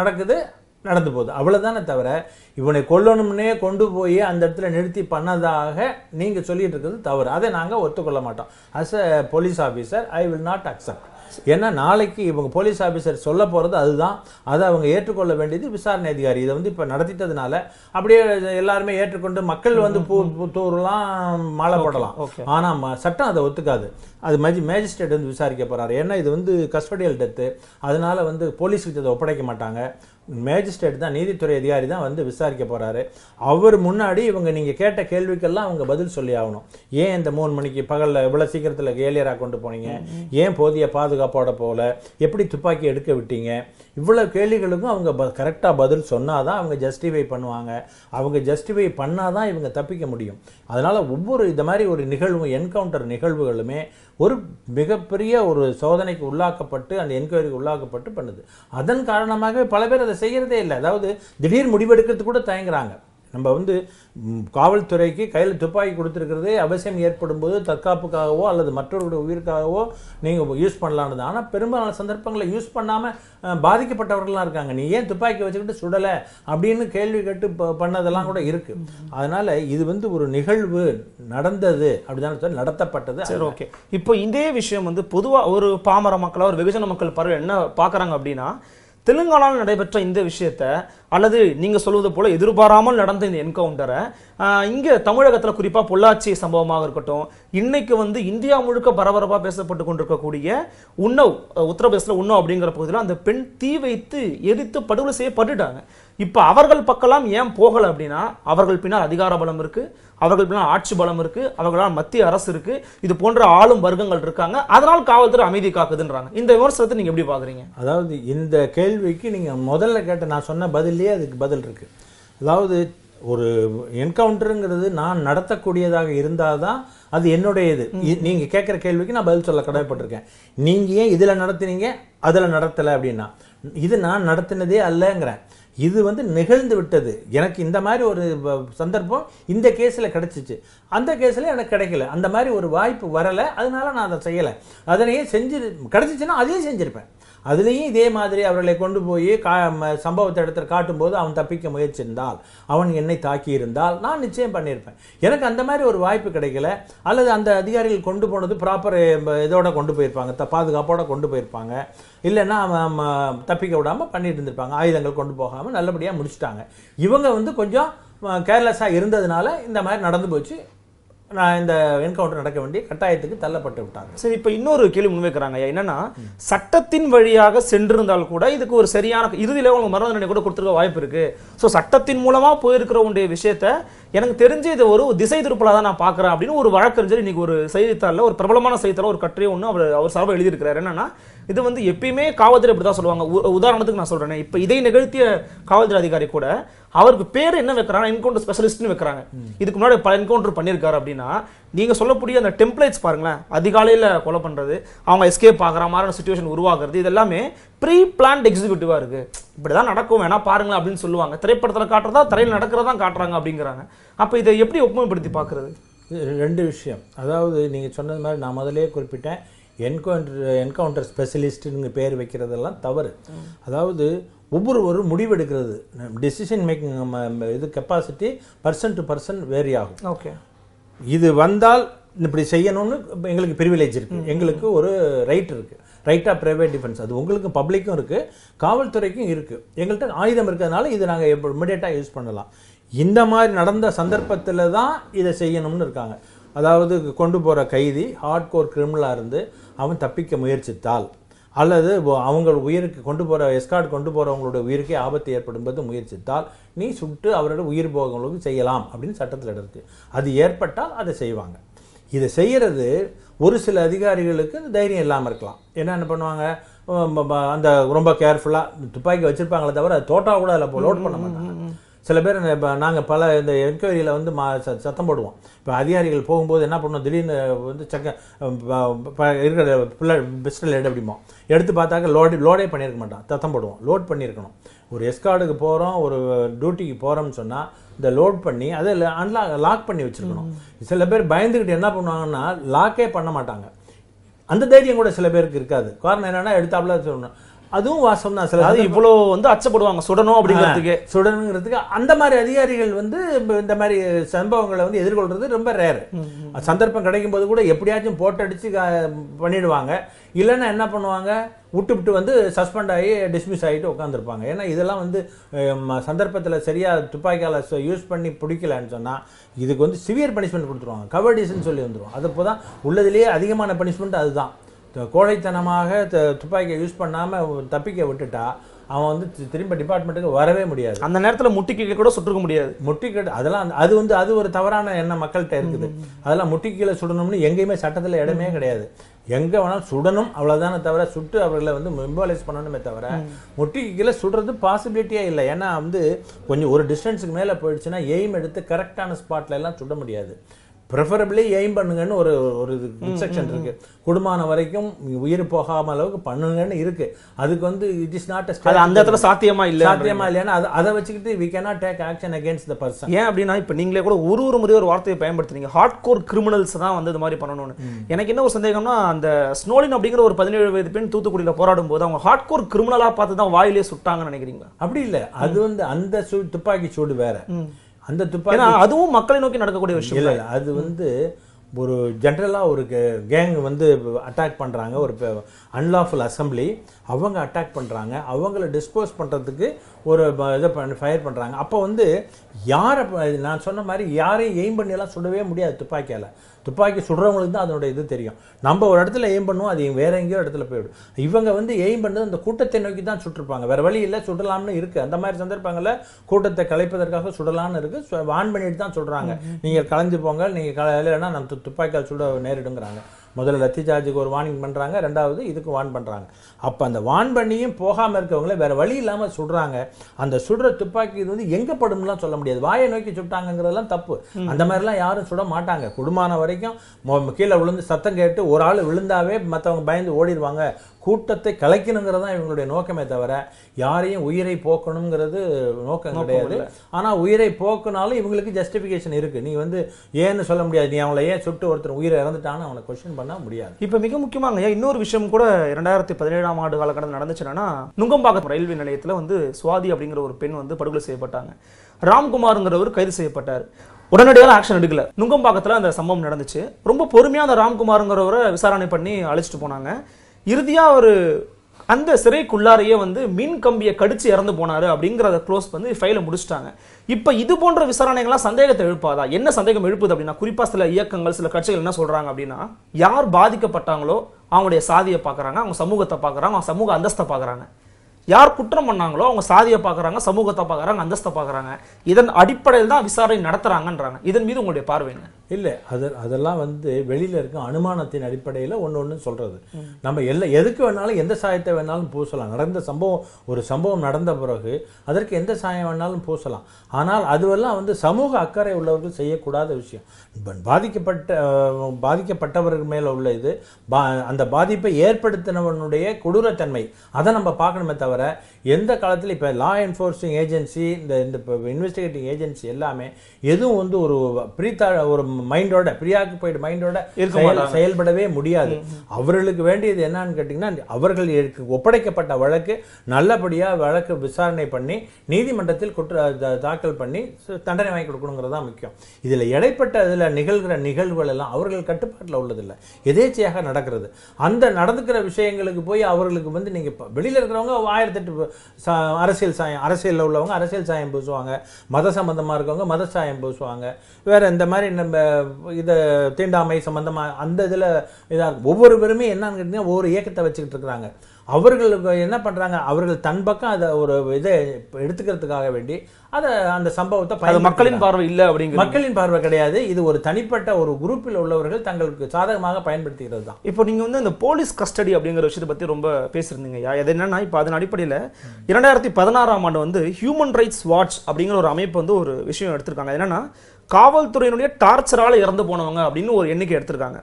S2: நடக்குது நடந்து போகுது அவ்வளோதானே தவிர இவனை கொல்லணும்னே கொண்டு போய் அந்த இடத்துல நிறுத்தி பண்ணதாக நீங்கள் சொல்லிட்டு இருக்கிறது தவறு அதை நாங்கள் ஒத்துக்கொள்ள மாட்டோம் as a police officer I will not accept ஏன்னா நாளைக்கு இவங்க போலீஸ் ஆஃபீஸர் சொல்ல போகிறது அதுதான் அதை அவங்க ஏற்றுக்கொள்ள வேண்டியது விசாரணை அதிகாரி இதை வந்து இப்போ நடத்திட்டதுனால அப்படியே எல்லாருமே ஏற்றுக்கொண்டு மக்கள் வந்து பூ தூரலாம் மாலை போடலாம் ஆனால் சட்டம் அதை ஒத்துக்காது அது மஜி மேஜிஸ்ட்ரேட் வந்து விசாரிக்க போகிறாரு ஏன்னா இது வந்து கஸ்டடியல் டெத்து அதனால வந்து போலீஸுக்கு இதை ஒப்படைக்க மாட்டாங்க மேஜிஸ்ட்ரேட் தான் நீதித்துறை அதிகாரி தான் வந்து விசாரிக்க போகிறாரு அவர் முன்னாடி இவங்க நீங்கள் கேட்ட கேள்விக்கெல்லாம் அவங்க பதில் சொல்லி ஆகணும் ஏன் இந்த மூணு மணிக்கு பகலில் இவ்வளோ சீக்கிரத்தில் கேலியராக கொண்டு போனீங்க ஏன் போதிய பாதுகாப்போட போகல எப்படி துப்பாக்கி எடுக்க விட்டீங்க இவ்வளோ கேள்விகளுக்கும் அவங்க ப கரெக்டாக பதில் சொன்னால் தான் அவங்க ஜஸ்டிஃபை பண்ணுவாங்க அவங்க ஜஸ்டிஃபை பண்ணால் தான் இவங்க தப்பிக்க முடியும் அதனால் ஒவ்வொரு இந்த மாதிரி ஒரு நிகழ்வு என்கவுண்டர் நிகழ்வுகளுமே ஒரு மிகப்பெரிய ஒரு சோதனைக்கு உள்ளாக்கப்பட்டு அந்த என்கொயரிக்கு உள்ளாக்கப்பட்டு பண்ணுது அதன் காரணமாக பல பேர் அதை செய்கிறதே இல்லை அதாவது திடீர் முடிவெடுக்கிறதுக்கு கூட தயங்குறாங்க நம்ம வந்து காவல்துறைக்கு கையில் துப்பாக்கி கொடுத்துருக்கிறதே அவசியம் ஏற்படும் போது தற்காப்புக்காகவோ அல்லது மற்றவர்களுடைய உயிருக்காகவோ நீங்கள் யூஸ் பண்ணலான்னு ஆனால் பெரும்பாலான சந்தர்ப்பங்களை யூஸ் பண்ணாமல் பாதிக்கப்பட்டவர்கள்லாம் இருக்காங்க நீ ஏன் துப்பாக்கி வச்சுக்கிட்டு சுடலை அப்படின்னு கேள்வி கேட்டு பண்ணதெல்லாம் கூட இருக்குது அதனால்
S1: இது வந்து ஒரு நிகழ்வு நடந்தது அப்படிதான் சொல்லி நடத்தப்பட்டது சரி ஓகே இப்போ இதே விஷயம் வந்து பொதுவாக ஒரு பாமர மக்களாக ஒரு வெகுஜன மக்கள் பரவ என்ன பார்க்குறாங்க அப்படின்னா தெலுங்கானாவில் நடைபெற்ற இந்த விஷயத்த அல்லது நீங்கள் சொல்வது போல எதிர்பாராமல் நடந்த இந்த என்கவுண்டரை இங்கே தமிழகத்தில் குறிப்பாக பொள்ளாச்சி சம்பவமாக இருக்கட்டும் இன்னைக்கு வந்து இந்தியா முழுக்க பரபரப்பாக பேசப்பட்டு கொண்டிருக்கக்கூடிய உன்னவ் உத்தரப்பிரதேசத்தில் உன்னவ் அப்படிங்கிற பகுதியில் அந்த பெண் தீ வைத்து எரித்து படுகொலை செய்யப்பட்டுட்டாங்க இப்போ அவர்கள் பக்கம்லாம் ஏன் போகலை அப்படின்னா அவர்கள் பின்னால் அதிகார பலம் இருக்குது அவர்கள் ஆட்சி பலம் இருக்கு அவர்களால் மத்திய அரசு இருக்கு இது போன்ற ஆளும் வர்க்கங்கள் இருக்காங்க அதனால் காவல்துறை அமைதி காக்குதுன்றாங்க இந்த விமர்சனத்தை நீங்க எப்படி பாக்குறீங்க
S2: அதாவது இந்த கேள்விக்கு நீங்க முதல்ல கேட்ட நான் சொன்ன பதிலே அதுக்கு பதில் இருக்கு அதாவது ஒரு என்கவுண்டருங்கிறது நான் நடத்தக்கூடியதாக இருந்தால் தான் அது என்னுடைய இது நீங்கள் கேட்குற கேள்விக்கு நான் பதில் சொல்ல கடமைப்பட்டிருக்கேன் நீங்கள் ஏன் இதில் நடத்தினீங்க அதில் நடத்தலை அப்படின்னா இது நான் நடத்தினதே அல்லங்கிறேன் இது வந்து நிகழ்ந்து விட்டது எனக்கு இந்த மாதிரி ஒரு சந்தர்ப்பம் இந்த கேஸில் கிடச்சிச்சு அந்த கேஸில் எனக்கு கிடைக்கல அந்த மாதிரி ஒரு வாய்ப்பு வரலை அதனால நான் அதை செய்யலை அதனையே செஞ்சு கிடச்சிச்சின்னா அதையும் செஞ்சுருப்பேன் அதுலேயும் இதே மாதிரி அவர்களை கொண்டு போய் கா சம்பவத்தை இடத்துல காட்டும்போது அவன் தப்பிக்க முயற்சிருந்தால் அவன் என்னை தாக்கியிருந்தால் நான் நிச்சயம் பண்ணியிருப்பேன் எனக்கு அந்த மாதிரி ஒரு வாய்ப்பு கிடைக்கல அல்லது அந்த அதிகாரிகள் கொண்டு போனது ப்ராப்பர் இதோட கொண்டு போயிருப்பாங்க பாதுகாப்போடு கொண்டு போயிருப்பாங்க இல்லைன்னா அவன் தப்பிக்க விடாமல் பண்ணிட்டு இருந்திருப்பாங்க ஆயுதங்கள் கொண்டு போகாமல் நல்லபடியாக முடிச்சுட்டாங்க இவங்க வந்து கொஞ்சம் கேர்லெஸ்ஸாக இருந்ததுனால இந்த
S1: மாதிரி நடந்து போச்சு நான் இந்த என்கவுண்டர் நடக்க வேண்டிய கட்டாயத்துக்கு தள்ளப்பட்டு விட்டாங்க சரி இப்போ இன்னொரு கேள்வி முன்வைக்கிறாங்க என்னன்னா சட்டத்தின் வழியாக சென்றிருந்தால் கூட இதுக்கு ஒரு சரியான இறுதியில் உங்களுக்கு மரண தண்டனை கூட கொடுத்துருக்க வாய்ப்பு இருக்கு ஸோ சட்டத்தின் மூலமாக போயிருக்கிறவங்களுடைய விஷயத்தை எனக்கு தெரிஞ்சு இது ஒரு திசை திருப்பலாக தான் நான் பார்க்குறேன் அப்படின்னு ஒரு வழக்கறிஞர் இன்னைக்கு ஒரு செய்தித்தாளில் ஒரு பிரபலமான செய்தித்தாளர் ஒரு கட்டுரை ஒன்று அவர் அவர் சார்பாக எழுதியிருக்கிறார் என்னன்னா இது வந்து எப்பயுமே காவல்துறை இப்படி தான் சொல்லுவாங்க உதாரணத்துக்கு நான் சொல்கிறேன் இப்போ இதை நிகழ்த்திய காவல்துறை அதிகாரி கூட அவருக்கு பேர் என்ன வைக்கிறாங்க என்கவுண்டர் ஸ்பெஷலிஸ்ட்னு வைக்கிறாங்க இதுக்கு முன்னாடி பல என்கவுண்டர் பண்ணியிருக்காரு அப்படின்னா நீங்கள் சொல்லக்கூடிய அந்த டெம்ப்ளேட்ஸ் பாருங்களேன் அதிகாலையில் கொலை பண்ணுறது அவங்க எஸ்கேப் ஆகிற மாதிரி சுச்சுவேஷன் உருவாகிறது இதெல்லாமே ப்ரீ பிளான்ட் எக்ஸிக்யூட்டிவாக இருக்குது இப்படி தான் நடக்கும் வேணா பாருங்களேன் அப்படின்னு சொல்லுவாங்க திரைப்படத்தில் காட்டுறதா திரையில் நடக்கிறதா காட்டுறாங்க அப்படிங்கிறாங்க அப்போ இதை எப்படி ஒப்புமைப்படுத்தி பார்க்குறது
S2: ரெண்டு விஷயம் அதாவது நீங்கள் சொன்னது மாதிரி நான் முதலே குறிப்பிட்டேன் என்கவுண்டர் என்கவுண்டர் ஸ்பெஷலிஸ்ட்டுங்க பேர் வைக்கிறதெல்லாம் தவறு அதாவது ஒவ்வொருவரும் முடிவெடுக்கிறது டெசிஷன் மேக்கிங் இது capacity person to person vary ஆகும் ஓகே இது வந்தால் இப்படி செய்யணும்னு எங்களுக்கு பிரிவிலேஜ் இருக்குது எங்களுக்கு ஒரு ரைட் இருக்குது ரைட் ஆஃப் ப்ரைவேட் டிஃபென்ஸ் அது உங்களுக்கும் பப்ளிக்கும் இருக்குது காவல்துறைக்கும் இருக்குது எங்கள்கிட்ட ஆயுதம் இருக்கிறதுனால இது நாங்கள் எப்போ இமிடியேட்டாக யூஸ் பண்ணலாம் இந்த மாதிரி நடந்த சந்தர்ப்பத்தில் தான் இதை செய்யணும்னு இருக்காங்க அதாவது கொண்டு போகிற கைதி ஹார்ட் கோர் கிரிமினலாக இருந்து அவன் தப்பிக்க முயற்சித்தால் அல்லது அவங்கள் உயிருக்கு கொண்டு போகிற எஸ்கார்ட் கொண்டு போகிறவங்களுடைய உயிருக்கே ஆபத்து ஏற்படும்போது முயற்சித்தால் நீ சுட்டு அவரோட உயிர் போகவங்களுக்கு செய்யலாம் அப்படின்னு சட்டத்தில் இருக்குது அது ஏற்பட்டால் அதை செய்வாங்க இதை செய்கிறது ஒரு சில அதிகாரிகளுக்கு தைரியம் இல்லாமல் இருக்கலாம் என்ன பண்ணுவாங்க அந்த ரொம்ப கேர்ஃபுல்லாக துப்பாக்கி வச்சுருப்பாங்களே தவிர தோட்டா கூட அதில் லோட் பண்ண மாட்டாங்க சில பேர் நாங்கள் பல இந்த என்கொயரியில் வந்து மா சத்தம் போடுவோம் இப்போ அதிகாரிகள் போகும்போது என்ன பண்ணுவோம் திடீர்னு வந்து செக்க இருக்கிற பிள்ளை பிஸ்டல் எடு அப்படிமோ எடுத்து பார்த்தாக்க லோடு லோடே பண்ணியிருக்க மாட்டான் சத்தம் போடுவோம் லோட் பண்ணியிருக்கணும் ஒரு எஸ்கார்டுக்கு போகிறோம் ஒரு டியூட்டிக்கு போகிறோம்னு சொன்னால் இந்த லோட் பண்ணி அதை அன்லாக் லாக் பண்ணி வச்சுருக்கணும் சில பேர் பயந்துக்கிட்டு என்ன பண்ணுவாங்கன்னா லாக்கே பண்ண மாட்டாங்க அந்த தைரியம் கூட சில பேருக்கு இருக்காது காரணம் என்னென்னா எடுத்தாப்புல சொல்லணும் அதுவும் வாசம் தான் சில அது இவ்வளோ வந்து அச்சப்படுவாங்க சுடணும் அப்படிங்கிறதுக்கு சுடணுங்கிறதுக்கு அந்த மாதிரி அதிகாரிகள் வந்து இந்த மாதிரி சம்பவங்களை வந்து எதிர்கொள்றது ரொம்ப ரேர் சந்தர்ப்பம் கிடைக்கும் போது கூட எப்படியாச்சும் போட்டு அடித்து பண்ணிடுவாங்க இல்லைன்னா என்ன பண்ணுவாங்க விட்டு விட்டு வந்து சஸ்பெண்ட் ஆகி டிஸ்மிஸ் ஆகிட்டு உட்காந்துருப்பாங்க ஏன்னா இதெல்லாம் வந்து சந்தர்ப்பத்தில் சரியாக துப்பாக்கியால் யூஸ் பண்ணி பிடிக்கலன்னு சொன்னால் இதுக்கு வந்து சிவியர் பனிஷ்மெண்ட் கொடுத்துருவாங்க கவர்டிஸ்ன்னு சொல்லி வந்துடும் அது தான் உள்ளதுலேயே அதிகமான பனிஷ்மெண்ட் அதுதான் கோழைத்தனமாக துப்பாக்கியை யூஸ் பண்ணாமல் தப்பிக்க விட்டுட்டா அவன் வந்து திரும்ப டிபார்ட்மெண்ட்டுக்கு வரவே முடியாது அந்த நேரத்தில் முட்டிக்கீழே கூட சுட்டுக்க முடியாது முட்டிக்கீடு அதெல்லாம் அது வந்து அது ஒரு தவறான எண்ணம் மக்கள்கிட்ட இருக்குது அதெல்லாம் முட்டிக்கீழே சுடணும்னு எங்கேயுமே சட்டத்தில் இடமே கிடையாது எங்கே வேணாலும் சுடணும் அவ்வளோதானே தவிர சுட்டு அவர்களை வந்து மெம்பலைஸ் பண்ணணுமே தவிர முட்டிக்கீழே சுடுறது பாசிபிலிட்டியே இல்லை ஏன்னா வந்து கொஞ்சம் ஒரு டிஸ்டன்ஸுக்கு மேலே போயிடுச்சுன்னா எய்ம் எடுத்து கரெக்டான ஸ்பாட்ல எல்லாம் சுட முடியாது ப்ரிஃபரபிளி எய்ம் பண்ணுங்கன்னு ஒரு ஒரு இது இன்ஸ்ட்ரக்ஷன் இருக்குது குடும்பமான வரைக்கும் உயிர் போகாம அளவுக்கு பண்ணுங்கன்னு இருக்கு அதுக்கு வந்து இட் இஸ் நாட் அது அந்த இடத்துல சாத்தியமா இல்லை சாத்தியமா இல்லையானா அதை வச்சுக்கிட்டு we cannot take action against the person
S1: ஏன் அப்படின்னா இப்போ நீங்களே கூட ஒரு ஒரு முறை ஒரு வார்த்தையை பயன்படுத்துறீங்க ஹார்ட் கோர் கிரிமினல்ஸ் தான் வந்து இது மாதிரி பண்ணணும்னு எனக்கு என்ன ஒரு சந்தேகம்னா அந்த ஸ்னோலின் அப்படிங்கிற ஒரு பதினேழு வயது பெண் தூத்துக்குடியில் போராடும் போது அவங்க ஹார்ட் கோர் கிரிமினலாக பார்த்து தான் வாயிலே சுட்டாங்கன்னு நினைக்கிறீங்க அப்படி இல்லை அது வந்து அந்த துப்பாக்கி சூடு வேற அந்த துப்பாக்கி அதுவும் மக்களை நோக்கி நடக்கக்கூடிய
S2: விஷயம் இல்லை அது வந்து ஒரு ஜென்ரலாக ஒரு கேங் வந்து அட்டாக் பண்ணுறாங்க ஒரு அன்லாஃபுல் அசம்பிளி அவங்க அட்டாக் பண்ணுறாங்க அவங்கள டிஸ்போஸ் பண்ணுறதுக்கு ஒரு இதை ஃபயர் பண்ணுறாங்க அப்போ வந்து யாரை நான் சொன்ன மாதிரி யாரையும் எய்ம் பண்ணியெல்லாம் சுடவே முடியாது துப்பாக்கியால் துப்பாக்கி சுடுறவங்களுக்கு தான் அதனுடைய இது தெரியும் நம்ம ஒரு இடத்துல எய்ம் பண்ணுவோம் அது வேற எங்கேயோ இடத்துல போயிடும் இவங்க வந்து எய்ம் பண்ணுறது அந்த கூட்டத்தை நோக்கி தான் சுட்டிருப்பாங்க வேற வழி இல்லை சுடலாம்னு இருக்கு அந்த மாதிரி சந்தர்ப்பங்களில் கூட்டத்தை கலைப்பதற்காக சுடலாம்னு இருக்கு வான் பண்ணிட்டு தான் சொல்றாங்க நீங்கள் கலைஞ்சு போங்க நீங்கள் கல இல்லைன்னா நம்ம துப்பாக்கியால் சுட நேரிடுங்கிறாங்க முதல்ல லத்தி சார்ஜுக்கு ஒரு வார்னிங் பண்ணுறாங்க ரெண்டாவது இதுக்கு வார்ன் பண்ணுறாங்க அப்போ அந்த வார்ன் பண்ணியும் போகாமல் இருக்கவங்கள வேறு வழி இல்லாமல் சுடுறாங்க அந்த சுடுற துப்பாக்கி இது வந்து எங்கே படும்லாம் சொல்ல முடியாது வாயை நோக்கி சுட்டாங்கங்கிறதெல்லாம் தப்பு அந்த மாதிரிலாம் யாரும் சுட மாட்டாங்க குடுமான வரைக்கும் கீழே விழுந்து சத்தம் கேட்டு ஒரு ஆள் விழுந்தாவே மற்றவங்க பயந்து ஓடிடுவாங்க கூட்டத்தை கலைக்கணுங்கிறது தான் இவங்களுடைய நோக்கமே தவிர யாரையும் உயிரை போக்கணுங்கிறது நோக்கம் கிடையாது ஆனால் உயிரை போக்குனாலும் இவங்களுக்கு ஜஸ்டிஃபிகேஷன் இருக்குது நீ வந்து ஏன்னு சொல்ல முடியாது நீ அவங்கள ஏன் சுட்டு ஒருத்தர் உயிரை இறந்துட்டான்னு அவனை கொஸ்டின் பண்ண முடியாது
S1: இப்போ மிக முக்கியமாக இன்னொரு விஷயம் கூட இரண்டாயிரத்தி பதினேழாம் ஆண்டு காலகட்டத்தில் நடந்துச்சுன்னா நுங்கம்பாக்கம் ரயில்வே நிலையத்தில் வந்து சுவாதி அப்படிங்கிற ஒரு பெண் வந்து படுகொலை செய்யப்பட்டாங்க ராம்குமார்ங்கிறவர் கைது செய்யப்பட்டார் உடனடியாக ஆக்ஷன் எடுக்கல நுங்கம்பாக்கத்தில் அந்த சம்பவம் நடந்துச்சு ரொம்ப பொறுமையாக அந்த ராம்குமாருங்கிறவரை விசாரணை பண்ணி அழைச்சிட்டு போனாங்க இறுதியாக ஒரு அந்த சிறைக்குள்ளாரையே வந்து மின் கம்பியை கடிச்சு இறந்து போனார் அப்படிங்கிறத க்ளோஸ் வந்து ஃபைலை முடிச்சிட்டாங்க இப்போ இது போன்ற விசாரணைகள்லாம் சந்தேகத்தை எழுப்பாதா என்ன சந்தேகம் எழுப்புது அப்படின்னா குறிப்பாக சில இயக்கங்கள் சில கட்சிகள் என்ன சொல்கிறாங்க அப்படின்னா யார் பாதிக்கப்பட்டாங்களோ அவங்களுடைய சாதியை பார்க்குறாங்க அவங்க சமூகத்தை பார்க்குறாங்க அவங்க சமூக அந்தஸ்தை பார்க்குறாங்க யார் குற்றம் பண்ணாங்களோ அவங்க சாதியை பார்க்குறாங்க சமூகத்தை பார்க்குறாங்க அந்தஸ்தை பார்க்குறாங்க இதன் அடிப்படையில் தான் விசாரணை நடத்துகிறாங்கன்றாங்க இதன் மீது உங்களுடைய என்ன இல்லை
S2: அது அதெல்லாம் வந்து வெளியில் இருக்க அனுமானத்தின் அடிப்படையில் ஒன்று ஒன்று சொல்கிறது நம்ம எல்லா எதுக்கு வேணாலும் எந்த சாயத்தை வேணாலும் பூசலாம் நடந்த சம்பவம் ஒரு சம்பவம் நடந்த பிறகு அதற்கு எந்த சாயம் வேணாலும் பூசலாம் ஆனால் அதுவெல்லாம் வந்து சமூக அக்கறை உள்ளவர்கள் செய்யக்கூடாத விஷயம் பாதிக்கப்பட்ட பாதிக்கப்பட்டவர்கள் மேலே உள்ள இது பா அந்த பாதிப்பை ஏற்படுத்தினவனுடைய கொடூரத்தன்மை அதை நம்ம பார்க்கணுமே தவிர தவிர எந்த காலத்தில் இப்போ லா என்ஃபோர்ஸிங் ஏஜென்சி இந்த இந்த இன்வெஸ்டிகேட்டிங் ஏஜென்சி எல்லாமே எதுவும் வந்து ஒரு பிரீத்தா ஒரு மைண்டோட போயிட்டு மைண்டோட செயல்படவே முடியாது அவர்களுக்கு வேண்டியது என்னன்னு கேட்டிங்கன்னா அவர்களுக்கு ஒப்படைக்கப்பட்ட வழக்கு நல்லபடியாக வழக்கு விசாரணை பண்ணி நீதிமன்றத்தில் குற்ற தாக்கல் பண்ணி தண்டனை வாங்கி கொடுக்கணுங்கிறது தான் முக்கியம் இதில் இடைப்பட்ட இதில் நிகழ்கிற நிகழ்வுகள் எல்லாம் அவர்கள் கட்டுப்பாட்டில் உள்ளதில்லை எதேச்சையாக நடக்கிறது அந்த நடந்துக்கிற விஷயங்களுக்கு போய் அவர்களுக்கு வந்து நீங்கள் வெளியில் இருக்கிறவங்க ஆயிரத்தெட்டு அரசியல் சாயம் அரசியலில் உள்ளவங்க அரசியல் சாயம் பூசுவாங்க மத சம்மந்தமாக இருக்கவங்க மத சாயம் பூசுவாங்க வேறு இந்த மாதிரி நம்ம இதை தீண்டாமை சம்மந்தமாக அந்த இதில் இதாக ஒவ்வொரு பேருமே என்னன்னு கேட்டிங்கன்னா ஒவ்வொரு இயக்கத்தை வச்சுக்கிட்டு இருக்கிறாங்க அவர்கள் என்ன பண்ணுறாங்க அவர்கள் தன் பக்கம் அதை ஒரு இதை எடுத்துக்கிறதுக்காக வேண்டி அதை அந்த சம்பவத்தை மக்களின்
S1: பார்வை இல்லை அப்படிங்கிற மக்களின் பார்வை கிடையாது இது ஒரு தனிப்பட்ட ஒரு குரூப்பில் உள்ளவர்கள் தங்களுக்கு சாதகமாக பயன்படுத்துகிறது தான் இப்போ நீங்கள் வந்து இந்த போலீஸ் கஸ்டடி அப்படிங்கிற விஷயத்தை பற்றி ரொம்ப பேசியிருந்தீங்க ஐயா அது என்னன்னா இப்போ அதன் அடிப்படையில் இரண்டாயிரத்தி பதினாறாம் ஆண்டு வந்து ஹியூமன் ரைட்ஸ் வாட்ச் அப்படிங்கிற ஒரு அமைப்பு வந்து ஒரு விஷயம் எடுத்திருக்காங்க என்னன்னா காவல்துறையினுடைய டார்ச்சரால் இறந்து போனவங்க அப்படின்னு ஒரு எண்ணிக்கை எடுத்திருக்காங்க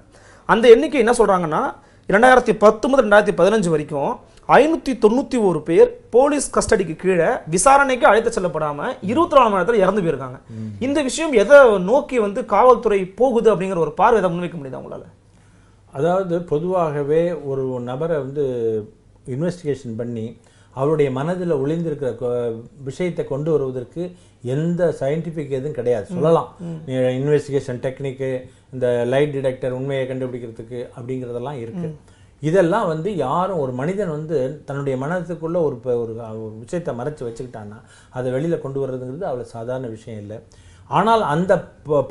S1: அந்த எண்ணிக்கை என்ன சொல்கிறாங்கன்னா இரண்டாயிரத்தி பத்து முதல் ரெண்டாயிரத்தி பதினஞ்சு வரைக்கும் ஐநூற்றி தொண்ணூற்றி ஒரு பேர் போலீஸ் கஸ்டடிக்கு கீழே விசாரணைக்கு அழைத்து செல்லப்படாமல் இருபத்தி நாலு மணி நேரத்தில் இறந்து போயிருக்காங்க இந்த விஷயம் எதை நோக்கி வந்து காவல்துறை போகுது அப்படிங்கிற ஒரு பார்வையை முன்வைக்க முடியுது அவங்களால
S2: அதாவது பொதுவாகவே ஒரு நபரை வந்து இன்வெஸ்டிகேஷன் பண்ணி அவருடைய மனதில் ஒளிந்திருக்கிற விஷயத்தை கொண்டு வருவதற்கு எந்த சயின்டிஃபிக் எதுவும் கிடையாது சொல்லலாம் இன்வெஸ்டிகேஷன் டெக்னிக்கு இந்த லைட் டிடெக்டர் உண்மையை கண்டுபிடிக்கிறதுக்கு அப்படிங்கிறதெல்லாம் இருக்குது இதெல்லாம் வந்து யாரும் ஒரு மனிதன் வந்து தன்னுடைய மனத்துக்குள்ளே ஒரு ஒரு விஷயத்தை மறைச்சி வச்சுக்கிட்டான்னா அதை வெளியில் கொண்டு வர்றதுங்கிறது அவ்வளோ சாதாரண விஷயம் இல்லை ஆனால் அந்த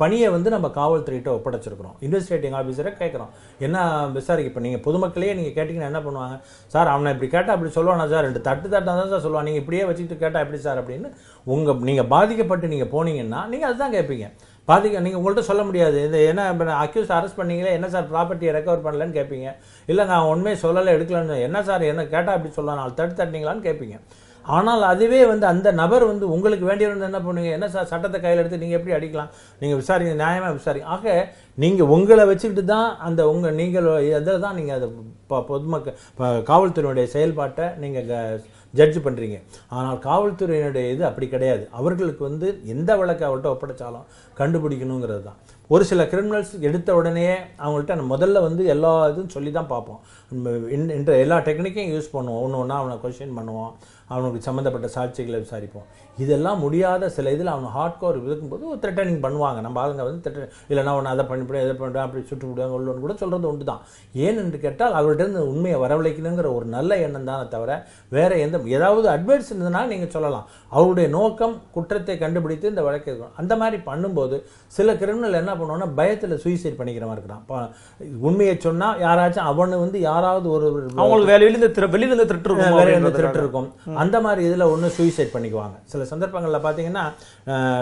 S2: பணியை வந்து நம்ம காவல்துறையிட்ட ஒப்படைச்சிருக்கிறோம் இன்வெஸ்டிகேட்டிங் ஆஃபீஸரை கேட்குறோம் என்ன விசாரிக்க இப்போ நீங்கள் பொதுமக்களையே நீங்கள் கேட்டிங்கன்னா என்ன பண்ணுவாங்க சார் அவனை இப்படி கேட்டால் அப்படி சொல்லுவானா சார் ரெண்டு தட்டு தட்டாக தான் சார் சொல்லுவான் நீங்கள் இப்படியே வச்சுட்டு கேட்டால் எப்படி சார் அப்படின்னு உங்கள் நீங்கள் பாதிக்கப்பட்டு நீங்கள் போனீங்கன்னா நீங்கள் அதுதான் கேட்பீங்க பாதிக்க நீங்கள் உங்கள்கிட்ட சொல்ல முடியாது இது என்ன அக்யூஸ் அரெஸ்ட் பண்ணீங்களே என்ன சார் ப்ராப்பர்ட்டியை ரெக்கவர் பண்ணலன்னு கேட்பீங்க இல்லை நான் உண்மையை சொல்லலை எடுக்கலன்னு என்ன சார் என்ன கேட்டால் அப்படி சொல்லலாம் நாலு தட்டு தட்டினீங்களான்னு கேட்பீங்க ஆனால் அதுவே வந்து அந்த நபர் வந்து உங்களுக்கு வேண்டியவர் என்ன பண்ணுவீங்க என்ன சார் சட்டத்தை கையில் எடுத்து நீங்கள் எப்படி அடிக்கலாம் நீங்கள் விசாரிங்க நியாயமாக விசாரிங்க ஆக நீங்கள் உங்களை வச்சுக்கிட்டு தான் அந்த உங்கள் நீங்கள் அதில் தான் நீங்கள் அதை இப்போ பொதுமக்கள் காவல்துறையினுடைய செயல்பாட்டை நீங்கள் ஜட்ஜ் பண்ணுறீங்க ஆனால் காவல்துறையினுடைய இது அப்படி கிடையாது அவர்களுக்கு வந்து எந்த வழக்கை அவர்கிட்ட ஒப்படைச்சாலும் கண்டுபிடிக்கணுங்கிறது தான் ஒரு சில கிரிமினல்ஸ் எடுத்த உடனே அவங்கள்ட்ட முதல்ல வந்து எல்லா இதுவும் சொல்லி தான் பார்ப்போம் இன்ற எல்லா டெக்னிக்கையும் யூஸ் பண்ணுவோம் ஒன்று ஒன்றா அவனை கொஷின் பண்ணுவோம் அவனுக்கு சம்மந்தப்பட்ட சாட்சிகளை விசாரிப்போம் இதெல்லாம் முடியாத சில இதில் அவன் ஹார்ட் கோர் ஒரு த்ரெட்டனிங் பண்ணுவாங்க நம்ம ஆளுங்க வந்து த்ரெட்டன் இல்லைனா அவனை அதை பண்ணிவிடும் இதை பண்ணுறேன் அப்படி சுட்டு விடுவாங்க உள்ளன்னு கூட சொல்கிறது ஒன்று தான் ஏன் என்று கேட்டால் அவர்கிட்ட உண்மையை வரவழைக்கணுங்கிற ஒரு நல்ல எண்ணம் தானே தவிர வேறு எந்த ஏதாவது அட்வைஸ் இருந்ததுன்னா நீங்கள் சொல்லலாம் அவருடைய நோக்கம் குற்றத்தை கண்டுபிடித்து இந்த வழக்கை அந்த மாதிரி பண்ணும்போது சில கிரிமினல் என்ன பண்ணுவோன்னா பயத்தில் சூசைட் பண்ணிக்கிற மாதிரி இருக்கிறான் உண்மையை சொன்னால் யாராச்சும் அவனு வந்து யாராவது ஒரு அவங்களுக்கு வேலையிலிருந்து வெளியிலிருந்து திருட்டு இருக்கும் திருட்டு இருக்கும் அந்த மாதிரி இதில் ஒன்று சூசைட் பண்ணிக்குவாங்க சில சந்தர்ப்பங்களில் பார்த்தீங்கன்னா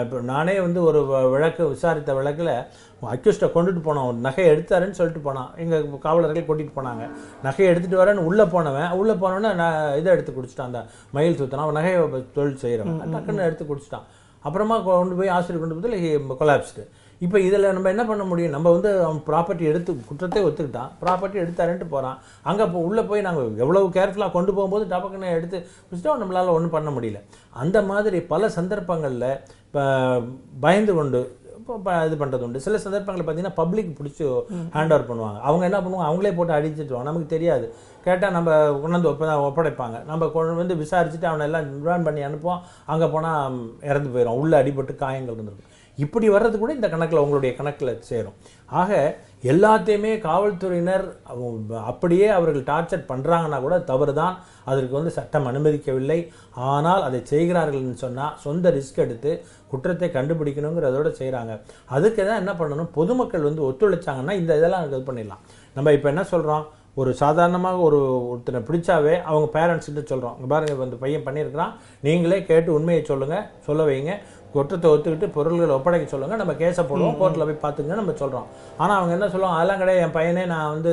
S2: இப்போ நானே வந்து ஒரு விளக்கு விசாரித்த விளக்கில் அக்யூஸ்ட்டை கொண்டுட்டு போனோம் நகையை எடுத்தாருன்னு சொல்லிட்டு போனான் எங்கள் காவலர்கள் கூட்டிகிட்டு போனாங்க நகையை எடுத்துகிட்டு வரேன்னு உள்ளே போனவன் உள்ளே போனோன்னே நான் இதை எடுத்து குடிச்சிட்டான் அந்த மயில் சுத்தனா அவன் நகையை தொழில் செய்கிறவன் டக்குன்னு எடுத்து குடிச்சிட்டான் அப்புறமா கொண்டு போய் ஆஸ்பத்திரி கொண்டு போதில் கொலாப்ஸ்டு இப்போ இதில் நம்ம என்ன பண்ண முடியும் நம்ம வந்து அவன் ப்ராப்பர்ட்டி எடுத்து குற்றத்தை ஒத்துக்கிட்டான் ப்ராப்பர்ட்டி எடுத்தாருன்ட்டு போகிறான் அங்கே போ உள்ளே போய் நாங்கள் எவ்வளவு கேர்ஃபுல்லாக கொண்டு போகும்போது டபக்குன்னு எடுத்து வச்சுட்டோம் நம்மளால் ஒன்றும் பண்ண முடியல அந்த மாதிரி பல சந்தர்ப்பங்களில் இப்போ பயந்து கொண்டு இப்போ இது பண்ணுறது உண்டு சில சந்தர்ப்பங்களில் பார்த்தீங்கன்னா பப்ளிக் பிடிச்சி ஹேண்ட் ஓவர் பண்ணுவாங்க அவங்க என்ன பண்ணுவாங்க அவங்களே போட்டு அடிச்சுட்டுவாங்க நமக்கு தெரியாது கேட்டால் நம்ம கொண்டாந்து ஒப்ப ஒப்படைப்பாங்க நம்ம கொண்டு வந்து விசாரிச்சுட்டு அவனை எல்லாம் ரன் பண்ணி அனுப்புவோம் அங்கே போனால் இறந்து போயிடும் உள்ளே அடிபட்டு காயங்கள் வந்துருக்கும் இப்படி வர்றது கூட இந்த கணக்கில் உங்களுடைய கணக்கில் சேரும் ஆக எல்லாத்தையுமே காவல்துறையினர் அப்படியே அவர்கள் டார்ச்சர் பண்ணுறாங்கன்னா கூட தவறு தான் அதற்கு வந்து சட்டம் அனுமதிக்கவில்லை ஆனால் அதை செய்கிறார்கள்னு சொன்னால் சொந்த ரிஸ்க் எடுத்து குற்றத்தை கண்டுபிடிக்கணுங்கிறதோட செய்கிறாங்க அதுக்கு தான் என்ன பண்ணணும் பொதுமக்கள் வந்து ஒத்துழைச்சாங்கன்னா இந்த இதெல்லாம் இது பண்ணிடலாம் நம்ம இப்போ என்ன சொல்கிறோம் ஒரு சாதாரணமாக ஒரு ஒருத்தனை பிடிச்சாவே அவங்க பேரண்ட்ஸ்கிட்ட சொல்கிறோம் இங்கே பாருங்கள் பையன் பண்ணியிருக்கிறான் நீங்களே கேட்டு உண்மையை சொல்லுங்கள் சொல்ல வைங்க குற்றத்தை ஒத்துக்கிட்டு பொருள்களை ஒப்படைக்க சொல்லுங்க நம்ம கேஸை போடுவோம் கோர்ட்டில் போய் பார்த்துங்க நம்ம சொல்கிறோம் ஆனால் அவங்க என்ன சொல்லுவாங்க அதெல்லாம் கிடையாது என் பையனே நான் வந்து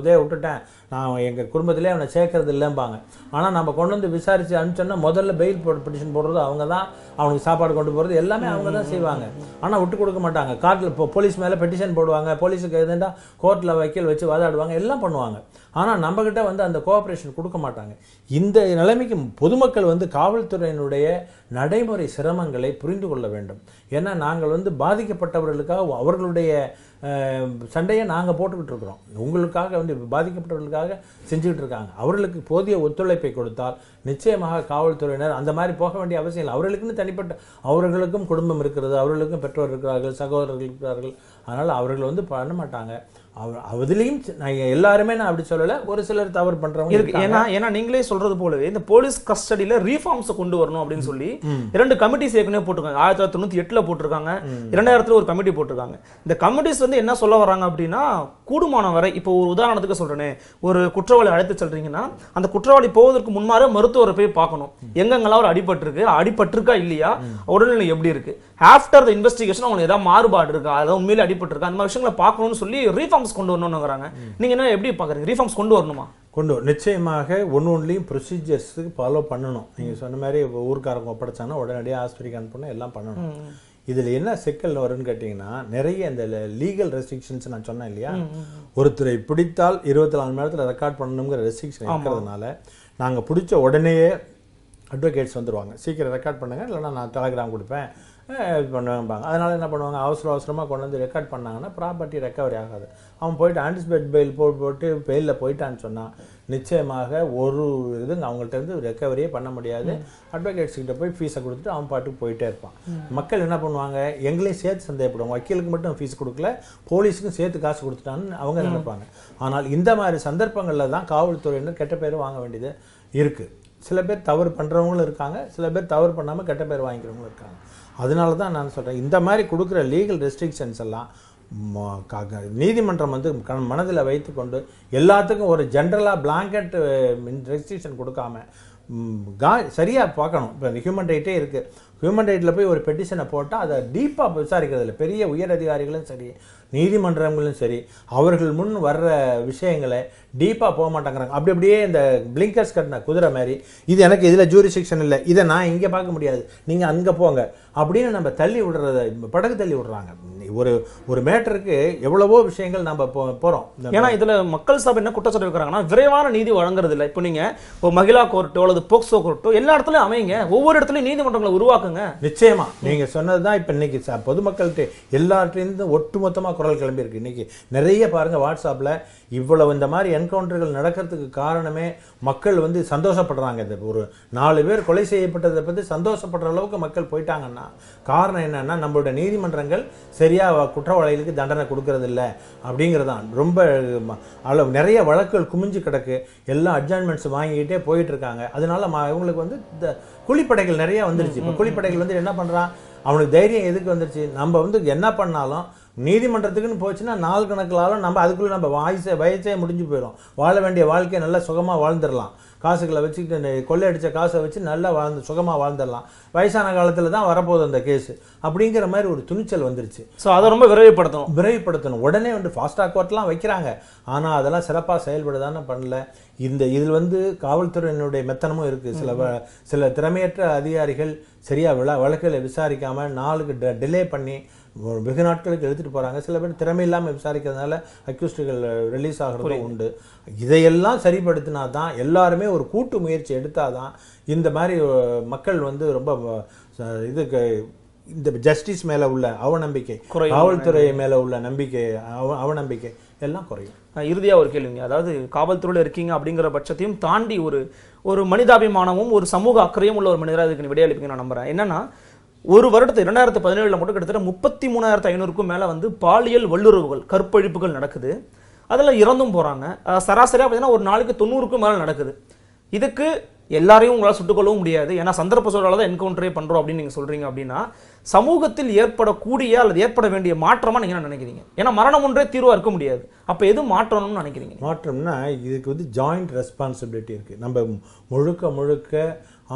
S2: இதே விட்டுட்டேன் நான் எங்கள் குடும்பத்திலே அவனை சேர்க்கறது இல்லைம்பாங்க ஆனால் நம்ம கொண்டு வந்து விசாரித்து அனுப்பிச்சோன்னா முதல்ல பெயில் பெட்டிஷன் போடுறது அவங்க தான் அவனுக்கு சாப்பாடு கொண்டு போகிறது எல்லாமே அவங்க தான் செய்வாங்க ஆனால் விட்டு கொடுக்க மாட்டாங்க காட்டில் இப்போ போலீஸ் மேலே பெட்டிஷன் போடுவாங்க போலீஸுக்கு எதுண்டா கோர்ட்டில் வக்கீல் வச்சு வாதாடுவாங்க எல்லாம் பண்ணுவாங்க ஆனால் நம்மக்கிட்ட வந்து அந்த கோஆப்ரேஷன் கொடுக்க மாட்டாங்க இந்த நிலைமைக்கு பொதுமக்கள் வந்து காவல்துறையினுடைய நடைமுறை சிரமங்களை புரிந்து கொள்ள வேண்டும் ஏன்னா நாங்கள் வந்து பாதிக்கப்பட்டவர்களுக்காக அவர்களுடைய சண்டையை நாங்கள் போட்டுக்கிட்டு இருக்கிறோம் உங்களுக்காக வந்து பாதிக்கப்பட்டவர்களுக்காக செஞ்சுக்கிட்டு இருக்காங்க அவர்களுக்கு போதிய ஒத்துழைப்பை கொடுத்தால் நிச்சயமாக காவல்துறையினர் அந்த மாதிரி போக வேண்டிய அவசியம் இல்லை அவர்களுக்குன்னு தனிப்பட்ட அவர்களுக்கும் குடும்பம் இருக்கிறது அவர்களுக்கும் பெற்றோர் இருக்கிறார்கள் சகோதரர்கள் இருக்கிறார்கள் அதனால் அவர்கள் வந்து பண்ண மாட்டாங்க அதுலேயும் நான் எல்லாருமே நான் அப்படி சொல்லலை ஒரு
S1: சிலர் தவறு பண்ணுறவங்க இருக்கு ஏன்னா ஏன்னா நீங்களே சொல்றது போலவே இந்த போலீஸ் கஸ்டடியில் ரீஃபார்ம்ஸ் கொண்டு வரணும் அப்படின்னு சொல்லி இரண்டு கமிட்டிஸ் ஏற்கனவே போட்டிருக்காங்க ஆயிரத்தி தொள்ளாயிரத்தி தொண்ணூற்றி எட்டில் போட்டிருக்காங்க இரண்டாயிரத்தில் ஒரு கமிட்டி போட்டிருக்காங்க இந்த கமிட்டிஸ் வந்து என்ன சொல்ல வராங்க அப்படின்னா கூடுமானம் வரை இப்போ ஒரு உதாரணத்துக்கு சொல்கிறேனே ஒரு குற்றவாளி அழைத்து சொல்கிறீங்கன்னா அந்த குற்றவாளி போவதற்கு முன்மாதிரி மருத்துவ மருத்துவரை போய் பார்க்கணும் எங்கெங்கெல்லாம் அவர் அடிபட்டிருக்கு அடிபட்டிருக்கா இல்லையா உடல்நிலை எப்படி இருக்கு ஆஃப்டர் த இன்வெஸ்டிகேஷன் அவங்களுக்கு ஏதாவது மாறுபாடு இருக்கா அதாவது உண்மையில அடிபட்டிருக்கா அந்த மாதிரி விஷயங்களை பார்க்கணும்னு சொல்லி ரீஃபார்ம்ஸ் கொண்டு வரணுங்கிறாங்க நீங்க என்ன எப்படி பாக்குறீங்க ரீஃபார்ம்ஸ் கொண்டு வரணுமா
S2: கொண்டு நிச்சயமாக ஒன்று ஒன்றுலையும் ப்ரொசீஜர்ஸுக்கு ஃபாலோ பண்ணணும் நீங்கள் சொன்ன மாதிரி ஊருக்காரங்க ஒப்படைச்சாங்கன்னா உடனடியாக ஆஸ்பத்திரிக்கு அனுப்பணும் எல்லாம் பண்ணணும் இதில் என்ன சிக்கல் வரும்னு கேட்டிங்கன்னா நிறைய இந்த லீகல் ரெஸ்ட்ரிக்ஷன்ஸ் நான் சொன்னேன் இல்லையா ஒருத்தரை பிடித்தால் இருபத்தி நாலு மணி நேரத்தில் ரெக்கார்ட் பண்ணணுங்கிற ரெஸ்ட்ரிக்ஷன் இருக்கிறதுனால நாங்கள் பிடிச்ச உடனேயே அட்வொகேட்ஸ் வந்துடுவாங்க சீக்கிரம் ரெக்கார்ட் பண்ணுங்கள் இல்லைனா நான் டெலகிராம் கொடுப்பேன் இது பண்ணுவாங்க அதனால் என்ன பண்ணுவாங்க அவசர அவசரமாக கொண்டு வந்து ரெக்கார்ட் பண்ணாங்கன்னா ப்ராப்பர்ட்டி ரெக்கவரி ஆகாது அவன் போயிட்டு ஆன்டிசிபேட் பெயில் போட்டு போட்டு பெயிலில் போயிட்டான்னு சொன்னால் நிச்சயமாக ஒரு இது அவங்கள்ட்ட இருந்து ரெக்கவரியே பண்ண முடியாது அட்வொகேட்ஸ் கிட்ட போய் ஃபீஸை கொடுத்துட்டு அவன் பாட்டுக்கு போயிட்டே இருப்பான் மக்கள் என்ன பண்ணுவாங்க எங்களையும் சேர்த்து சந்தேகப்படுவாங்க வக்கீலுக்கு மட்டும் ஃபீஸ் கொடுக்கல போலீஸுக்கும் சேர்த்து காசு கொடுத்துட்டான்னு அவங்க நினைப்பாங்க ஆனால் இந்த மாதிரி சந்தர்ப்பங்களில் தான் காவல்துறையினர் கெட்ட பேர் வாங்க வேண்டியது இருக்குது சில பேர் தவறு பண்ணுறவங்களும் இருக்காங்க சில பேர் தவறு பண்ணாமல் கெட்ட பேர் வாங்கிக்கிறவங்களும் இருக்காங்க அதனால தான் நான் சொல்கிறேன் இந்த மாதிரி கொடுக்குற லீகல் ரெஸ்ட்ரிக்ஷன்ஸ் எல்லாம் நீதிமன்றம் வந்து மனதில் வைத்துக்கொண்டு எல்லாத்துக்கும் ஒரு ஜென்ரலாக பிளாங்கெட் ரெஸ்ட்ரிக்ஷன் கொடுக்காம கா சரியாக பார்க்கணும் இப்போ ஹியூமன் ரைட்டே இருக்குது ஹியூமன் ரைட்டில் போய் ஒரு பெட்டிஷனை போட்டால் அதை டீப்பாக விசாரிக்கிறதில்ல பெரிய உயர் அதிகாரிகளும் சரி நீதிமன்றங்களும் சரி அவர்கள் முன் வர்ற விஷயங்களை டீப்பாக போக மாட்டேங்கிறாங்க அப்படி அப்படியே இந்த பிளிங்கர்ஸ் கட்டின குதிரை மாதிரி இது எனக்கு இதில் ஜூரி செக்ஷன் இல்லை இதை நான் இங்கே பார்க்க முடியாது நீங்கள் அங்கே போங்க அப்படின்னு நம்ம தள்ளி விடுறத படகு தள்ளி விடுறாங்க ஒரு ஒரு
S1: மேட்டருக்கு எவ்வளவோ விஷயங்கள் நம்ம போகிறோம் ஏன்னா இதில் மக்கள் சபை என்ன குற்றச்சாட்டு வைக்கிறாங்கன்னா விரைவான நீதி வழங்குறது இல்லை இப்போ நீங்கள் மகிழா கோர்ட்டோ அல்லது போக்சோ கோர்ட்டோ எல்லா இடத்துலையும் அமைங்க ஒவ்வொரு இடத்துலையும் நீதிமன்றங்களை உருவாக்குங்க
S2: நிச்சயமா நீங்கள் சொன்னது தான் இப்போ இன்னைக்கு பொதுமக்கள்கிட்ட எல்லார்ட்டையும் ஒட்டுமொத்தமாக குரல் கிளம்பியிருக்கு இன்னைக்கு நிறைய பாருங்கள் வாட்ஸ்அப்பில் இவ்வளவு இந்த மாதிரி என்கவுண்டர்கள் நடக்கிறதுக்கு காரணமே மக்கள் வந்து சந்தோஷப்படுறாங்க இந்த ஒரு நாலு பேர் கொலை செய்யப்பட்டதை பற்றி சந்தோஷப்படுற அளவுக்கு மக்கள் போயிட்டாங்கன்னா காரணம் என்னன்னா நம்மளோட நீதிமன்றங்கள் சரி சரியாக குற்றவாளிகளுக்கு தண்டனை கொடுக்கறது இல்லை அப்படிங்கிறதான் ரொம்ப அளவு நிறைய வழக்குகள் குமிஞ்சு கிடக்கு எல்லா அட்ஜாயின்மெண்ட்ஸ் வாங்கிக்கிட்டே போயிட்டுருக்காங்க அதனால அதனால இவங்களுக்கு வந்து இந்த குழிப்படைகள் நிறையா வந்துருச்சு இப்போ குழிப்படைகள் வந்து என்ன பண்ணுறான் அவனுக்கு தைரியம் எதுக்கு வந்துருச்சு நம்ம வந்து என்ன பண்ணாலும் நீதிமன்றத்துக்குன்னு போச்சுன்னா நாள் கணக்கிலாலும் நம்ம அதுக்குள்ளே நம்ம வாய்ஸை வயசே முடிஞ்சு போயிடும் வாழ வேண்டிய வாழ்க்கையை நல்லா சுகமாக வாழ்ந்துடலாம் காசுகளை வச்சுக்கிட்டு கொள்ளையடித்த காசை வச்சு நல்லா வாழ்ந்து சுகமாக வாழ்ந்துடலாம் வயசான காலத்தில் தான் வரப்போகுது அந்த கேஸு அப்படிங்கிற மாதிரி ஒரு துணிச்சல் வந்துருச்சு ஸோ அதை ரொம்ப விரைவுப்படுத்தணும் விரைவுப்படுத்தணும் உடனே வந்து ஃபாஸ்டாக கோர்ட்லாம் வைக்கிறாங்க ஆனால் அதெல்லாம் சிறப்பாக செயல்படுதானே பண்ணல இந்த இதில் வந்து காவல்துறையினுடைய மெத்தனமும் இருக்குது சில சில திறமையற்ற அதிகாரிகள் சரியாக விழா வழக்கில் விசாரிக்காமல் நாளுக்கு டிலே பண்ணி வெகு நாட்களுக்கு எடுத்துகிட்டு போகிறாங்க சில பேர் திறமை இல்லாமல் விசாரிக்கிறதுனால அக்யூஸ்டுகள் ரிலீஸ் ஆகிறது உண்டு இதையெல்லாம் சரிப்படுத்தினா தான் எல்லாருமே ஒரு கூட்டு முயற்சி எடுத்தால் தான் இந்த மாதிரி மக்கள் வந்து ரொம்ப இது இந்த ஜஸ்டிஸ் மேலே உள்ள அவநம்பிக்கை காவல்துறை
S1: மேலே உள்ள நம்பிக்கை அவ அவநம்பிக்கை எல்லாம் குறையும் இறுதியாக ஒரு கேள்விங்க அதாவது காவல்துறையில் இருக்கீங்க அப்படிங்கிற பட்சத்தையும் தாண்டி ஒரு ஒரு மனிதாபிமானமும் ஒரு சமூக அக்கறையும் உள்ள ஒரு மனிதராக இதுக்கு விடையளிப்பீங்க நான் நம்புகிறேன் என்னன்னா ஒரு வருடத்தை இரண்டாயிரத்தி பதினேழில் மட்டும் கிட்டத்தட்ட முப்பத்தி மூணாயிரத்து ஐநூறுக்கும் மேலே வந்து பாலியல் வல்லுறவுகள் கற்பழிப்புகள் நடக்குது அதில் இறந்தும் போகிறாங்க சராசரியாக பார்த்தீங்கன்னா ஒரு நாளைக்கு தொண்ணூறுக்கும் மேலே நடக்குது இதுக்கு எல்லாரையும் உங்களால் சுட்டுக்கொள்ளவும் முடியாது ஏன்னா சந்தர்ப்ப சூழலாக தான் என்கவுண்டரே பண்ணுறோம் அப்படின்னு நீங்கள் சொல்கிறீங்க அப்படின்னா சமூகத்தில் ஏற்படக்கூடிய அல்லது ஏற்பட வேண்டிய மாற்றமாக நீங்கள் என்ன நினைக்கிறீங்க ஏன்னா மரணம் ஒன்றே தீர்வாக இருக்க முடியாது அப்போ எது மாற்றணும்னு நினைக்கிறீங்க
S2: மாற்றம்னா இதுக்கு வந்து ஜாயிண்ட் ரெஸ்பான்சிபிலிட்டி இருக்குது நம்ம முழுக்க முழுக்க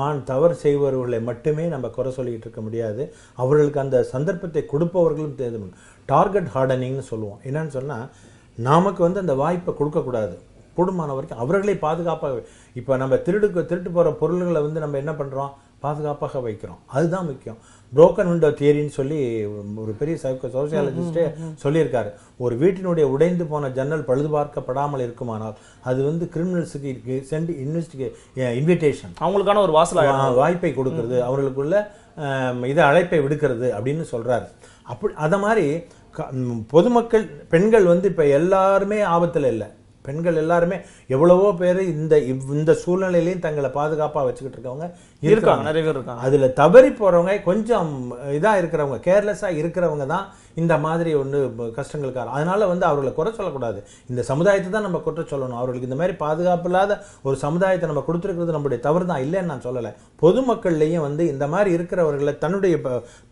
S2: ஆண் தவறு செய்பவர்களை மட்டுமே நம்ம குறை சொல்லிக்கிட்டு இருக்க முடியாது அவர்களுக்கு அந்த சந்தர்ப்பத்தை கொடுப்பவர்களும் தேர்தல் டார்கெட் ஹார்டனிங்னு சொல்லுவோம் என்னன்னு சொன்னால் நமக்கு வந்து அந்த வாய்ப்பை கொடுக்கக்கூடாது கூடுமான வரைக்கும் அவர்களே பாதுகாப்பாக இப்போ நம்ம திருடுக்கு திருட்டு போகிற பொருள்களை வந்து நம்ம என்ன பண்ணுறோம் பாதுகாப்பாக வைக்கிறோம் அதுதான் முக்கியம் புரோக்கன் விண்டோ தியரின்னு சொல்லி ஒரு பெரிய சோசியாலஜிஸ்டே சொல்லியிருக்காரு ஒரு வீட்டினுடைய உடைந்து போன ஜன்னல் பழுது பார்க்கப்படாமல் இருக்குமானால் அது வந்து கிரிமினல்ஸுக்கு இருக்கு சென்ட் இன்வெஸ்டிகே இன்விடேஷன் அவங்களுக்கான ஒரு வாசல் வாய்ப்பை கொடுக்கறது அவர்களுக்குள்ள இதை அழைப்பை விடுக்கிறது அப்படின்னு சொல்கிறாரு அப்படி அதை மாதிரி பொதுமக்கள் பெண்கள் வந்து இப்போ எல்லாருமே ஆபத்தில் இல்லை பெண்கள் எல்லாருமே எவ்வளவோ பேர் இந்த இந்த சூழ்நிலையிலையும் தங்களை பாதுகாப்பாக வச்சுக்கிட்டு இருக்கவங்க இருக்காங்க நிறைய பேர் இருக்காங்க அதில் தவறி போகிறவங்க கொஞ்சம் இதாக இருக்கிறவங்க கேர்லெஸ்ஸாக இருக்கிறவங்க தான் இந்த மாதிரி ஒன்று கஷ்டங்களுக்காக அதனால் வந்து அவர்களை குறை சொல்லக்கூடாது இந்த சமுதாயத்தை தான் நம்ம குற்ற சொல்லணும் அவர்களுக்கு இந்த மாதிரி பாதுகாப்பு இல்லாத ஒரு சமுதாயத்தை நம்ம கொடுத்துருக்கிறது நம்முடைய தவறு தான் இல்லைன்னு நான் சொல்லலை பொதுமக்கள்லேயும் வந்து இந்த மாதிரி இருக்கிறவர்களை தன்னுடைய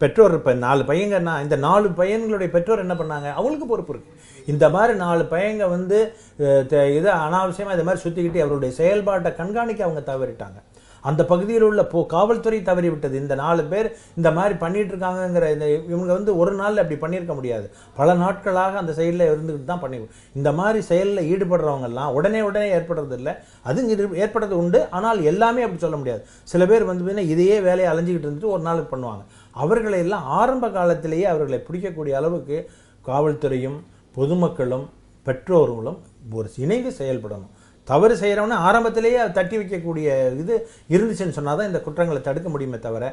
S2: பெற்றோர் இப்போ நாலு பையங்கன்னா இந்த நாலு பையன்களுடைய பெற்றோர் என்ன பண்ணாங்க அவங்களுக்கு பொறுப்பு இருக்குது இந்த மாதிரி நாலு பையங்க வந்து இது அனாவசியமாக இதை மாதிரி சுற்றிக்கிட்டு அவருடைய செயல்பாட்டை கண்காணிக்க அவங்க தவறிட்டாங்க அந்த பகுதியில் உள்ள போ காவல்துறை தவறிவிட்டது இந்த நாலு பேர் இந்த மாதிரி பண்ணிட்டு இருக்காங்கங்கிற இந்த இவங்க வந்து ஒரு நாள் அப்படி பண்ணியிருக்க முடியாது பல நாட்களாக அந்த செயலில் இருந்துக்கிட்டு தான் பண்ணி இந்த மாதிரி செயலில் ஈடுபடுறவங்கெல்லாம் உடனே உடனே ஏற்படுறது இல்லை அது ஏற்படுறது உண்டு ஆனால் எல்லாமே அப்படி சொல்ல முடியாது சில பேர் வந்து பார்த்தீங்கன்னா இதையே வேலையை அலைஞ்சிக்கிட்டு இருந்துட்டு ஒரு நாளுக்கு பண்ணுவாங்க அவர்களை எல்லாம் ஆரம்ப காலத்திலேயே அவர்களை பிடிக்கக்கூடிய அளவுக்கு காவல்துறையும் பொதுமக்களும் பெற்றோர்களும் ஒரு இணைந்து செயல்படணும் தவறு செய்கிறவனே ஆரம்பத்திலேயே தட்டி வைக்கக்கூடிய இது இருந்துச்சுன்னு சொன்னால் தான் இந்த குற்றங்களை தடுக்க முடியுமே தவிர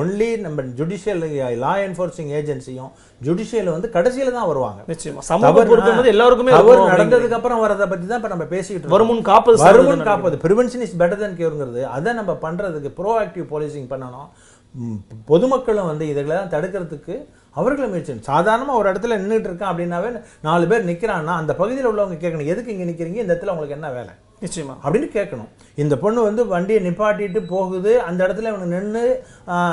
S2: ஒன்லி நம்ம ஜுடிஷியல் லா என்ஃபோர்ஸிங் ஏஜென்சியும் ஜுடிஷியல் வந்து கடைசியில் தான் வருவாங்க எல்லாருக்குமே தவறு நடந்ததுக்கு அப்புறம் வரதை பற்றி தான் இப்போ நம்ம பேசிக்கிட்டு வருமுன் காப்பது வருமுன் காப்பது ப்ரிவென்ஷன் இஸ் பெட்டர் தென் கியூருங்கிறது அதை நம்ம பண்ணுறதுக்கு ப்ரோஆக்டிவ் போலீசிங் பண்ணணும் பொதுமக்களும் வந்து இதெல்லாம் தடுக்கிறதுக்கு அவர்களை முயற்சி சாதாரணமாக ஒரு இடத்துல நின்றுட்டு இருக்கான் அப்படின்னாவே நாலு பேர் நிற்கிறான்னா அந்த பகுதியில் உள்ளவங்க கேட்கணும் எதுக்கு இங்கே நிற்கிறீங்க இந்த இடத்துல உங்களுக்கு என்ன வேலை நிச்சயமா அப்படின்னு கேட்கணும் இந்த பொண்ணு வந்து வண்டியை நிப்பாட்டிட்டு போகுது அந்த இடத்துல இவங்க நின்று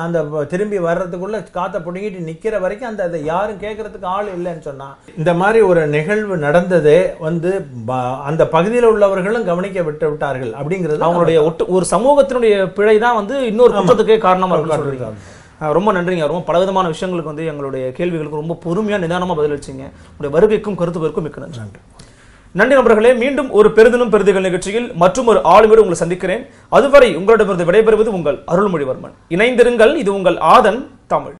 S2: அந்த திரும்பி வர்றதுக்குள்ள காற்றை பிடுங்கிட்டு நிற்கிற வரைக்கும் அந்த அதை யாரும் கேட்கறதுக்கு ஆள் இல்லைன்னு சொன்னால் இந்த மாதிரி ஒரு நிகழ்வு நடந்தது வந்து அந்த பகுதியில் உள்ளவர்களும் கவனிக்க
S1: விட்டு விட்டார்கள் அப்படிங்கிறது அவங்களுடைய ஒரு சமூகத்தினுடைய பிழை தான் வந்து இன்னொரு குற்றத்துக்கு காரணமாக இருக்கு ரொம்ப நன்றிங்க ரொம்ப பலவிதமான விஷயங்களுக்கு வந்து எங்களுடைய கேள்விகளுக்கு ரொம்ப பொறுமையாக நிதானமாக பதிலளிச்சிங்க உங்களுடைய வருகைக்கும் கருத்து வரைக்கும் மிக்க நன்றி நன்றி நண்பர்களே மீண்டும் ஒரு பெருதினும் பெருதிகள் நிகழ்ச்சியில் மற்றும் ஒரு ஆளுமையோடு உங்களை சந்திக்கிறேன் அதுவரை உங்களிடமிருந்து விடைபெறுவது உங்கள் அருள்மொழிவர்மன் இணைந்திருங்கள் இது உங்கள் ஆதன் தமிழ்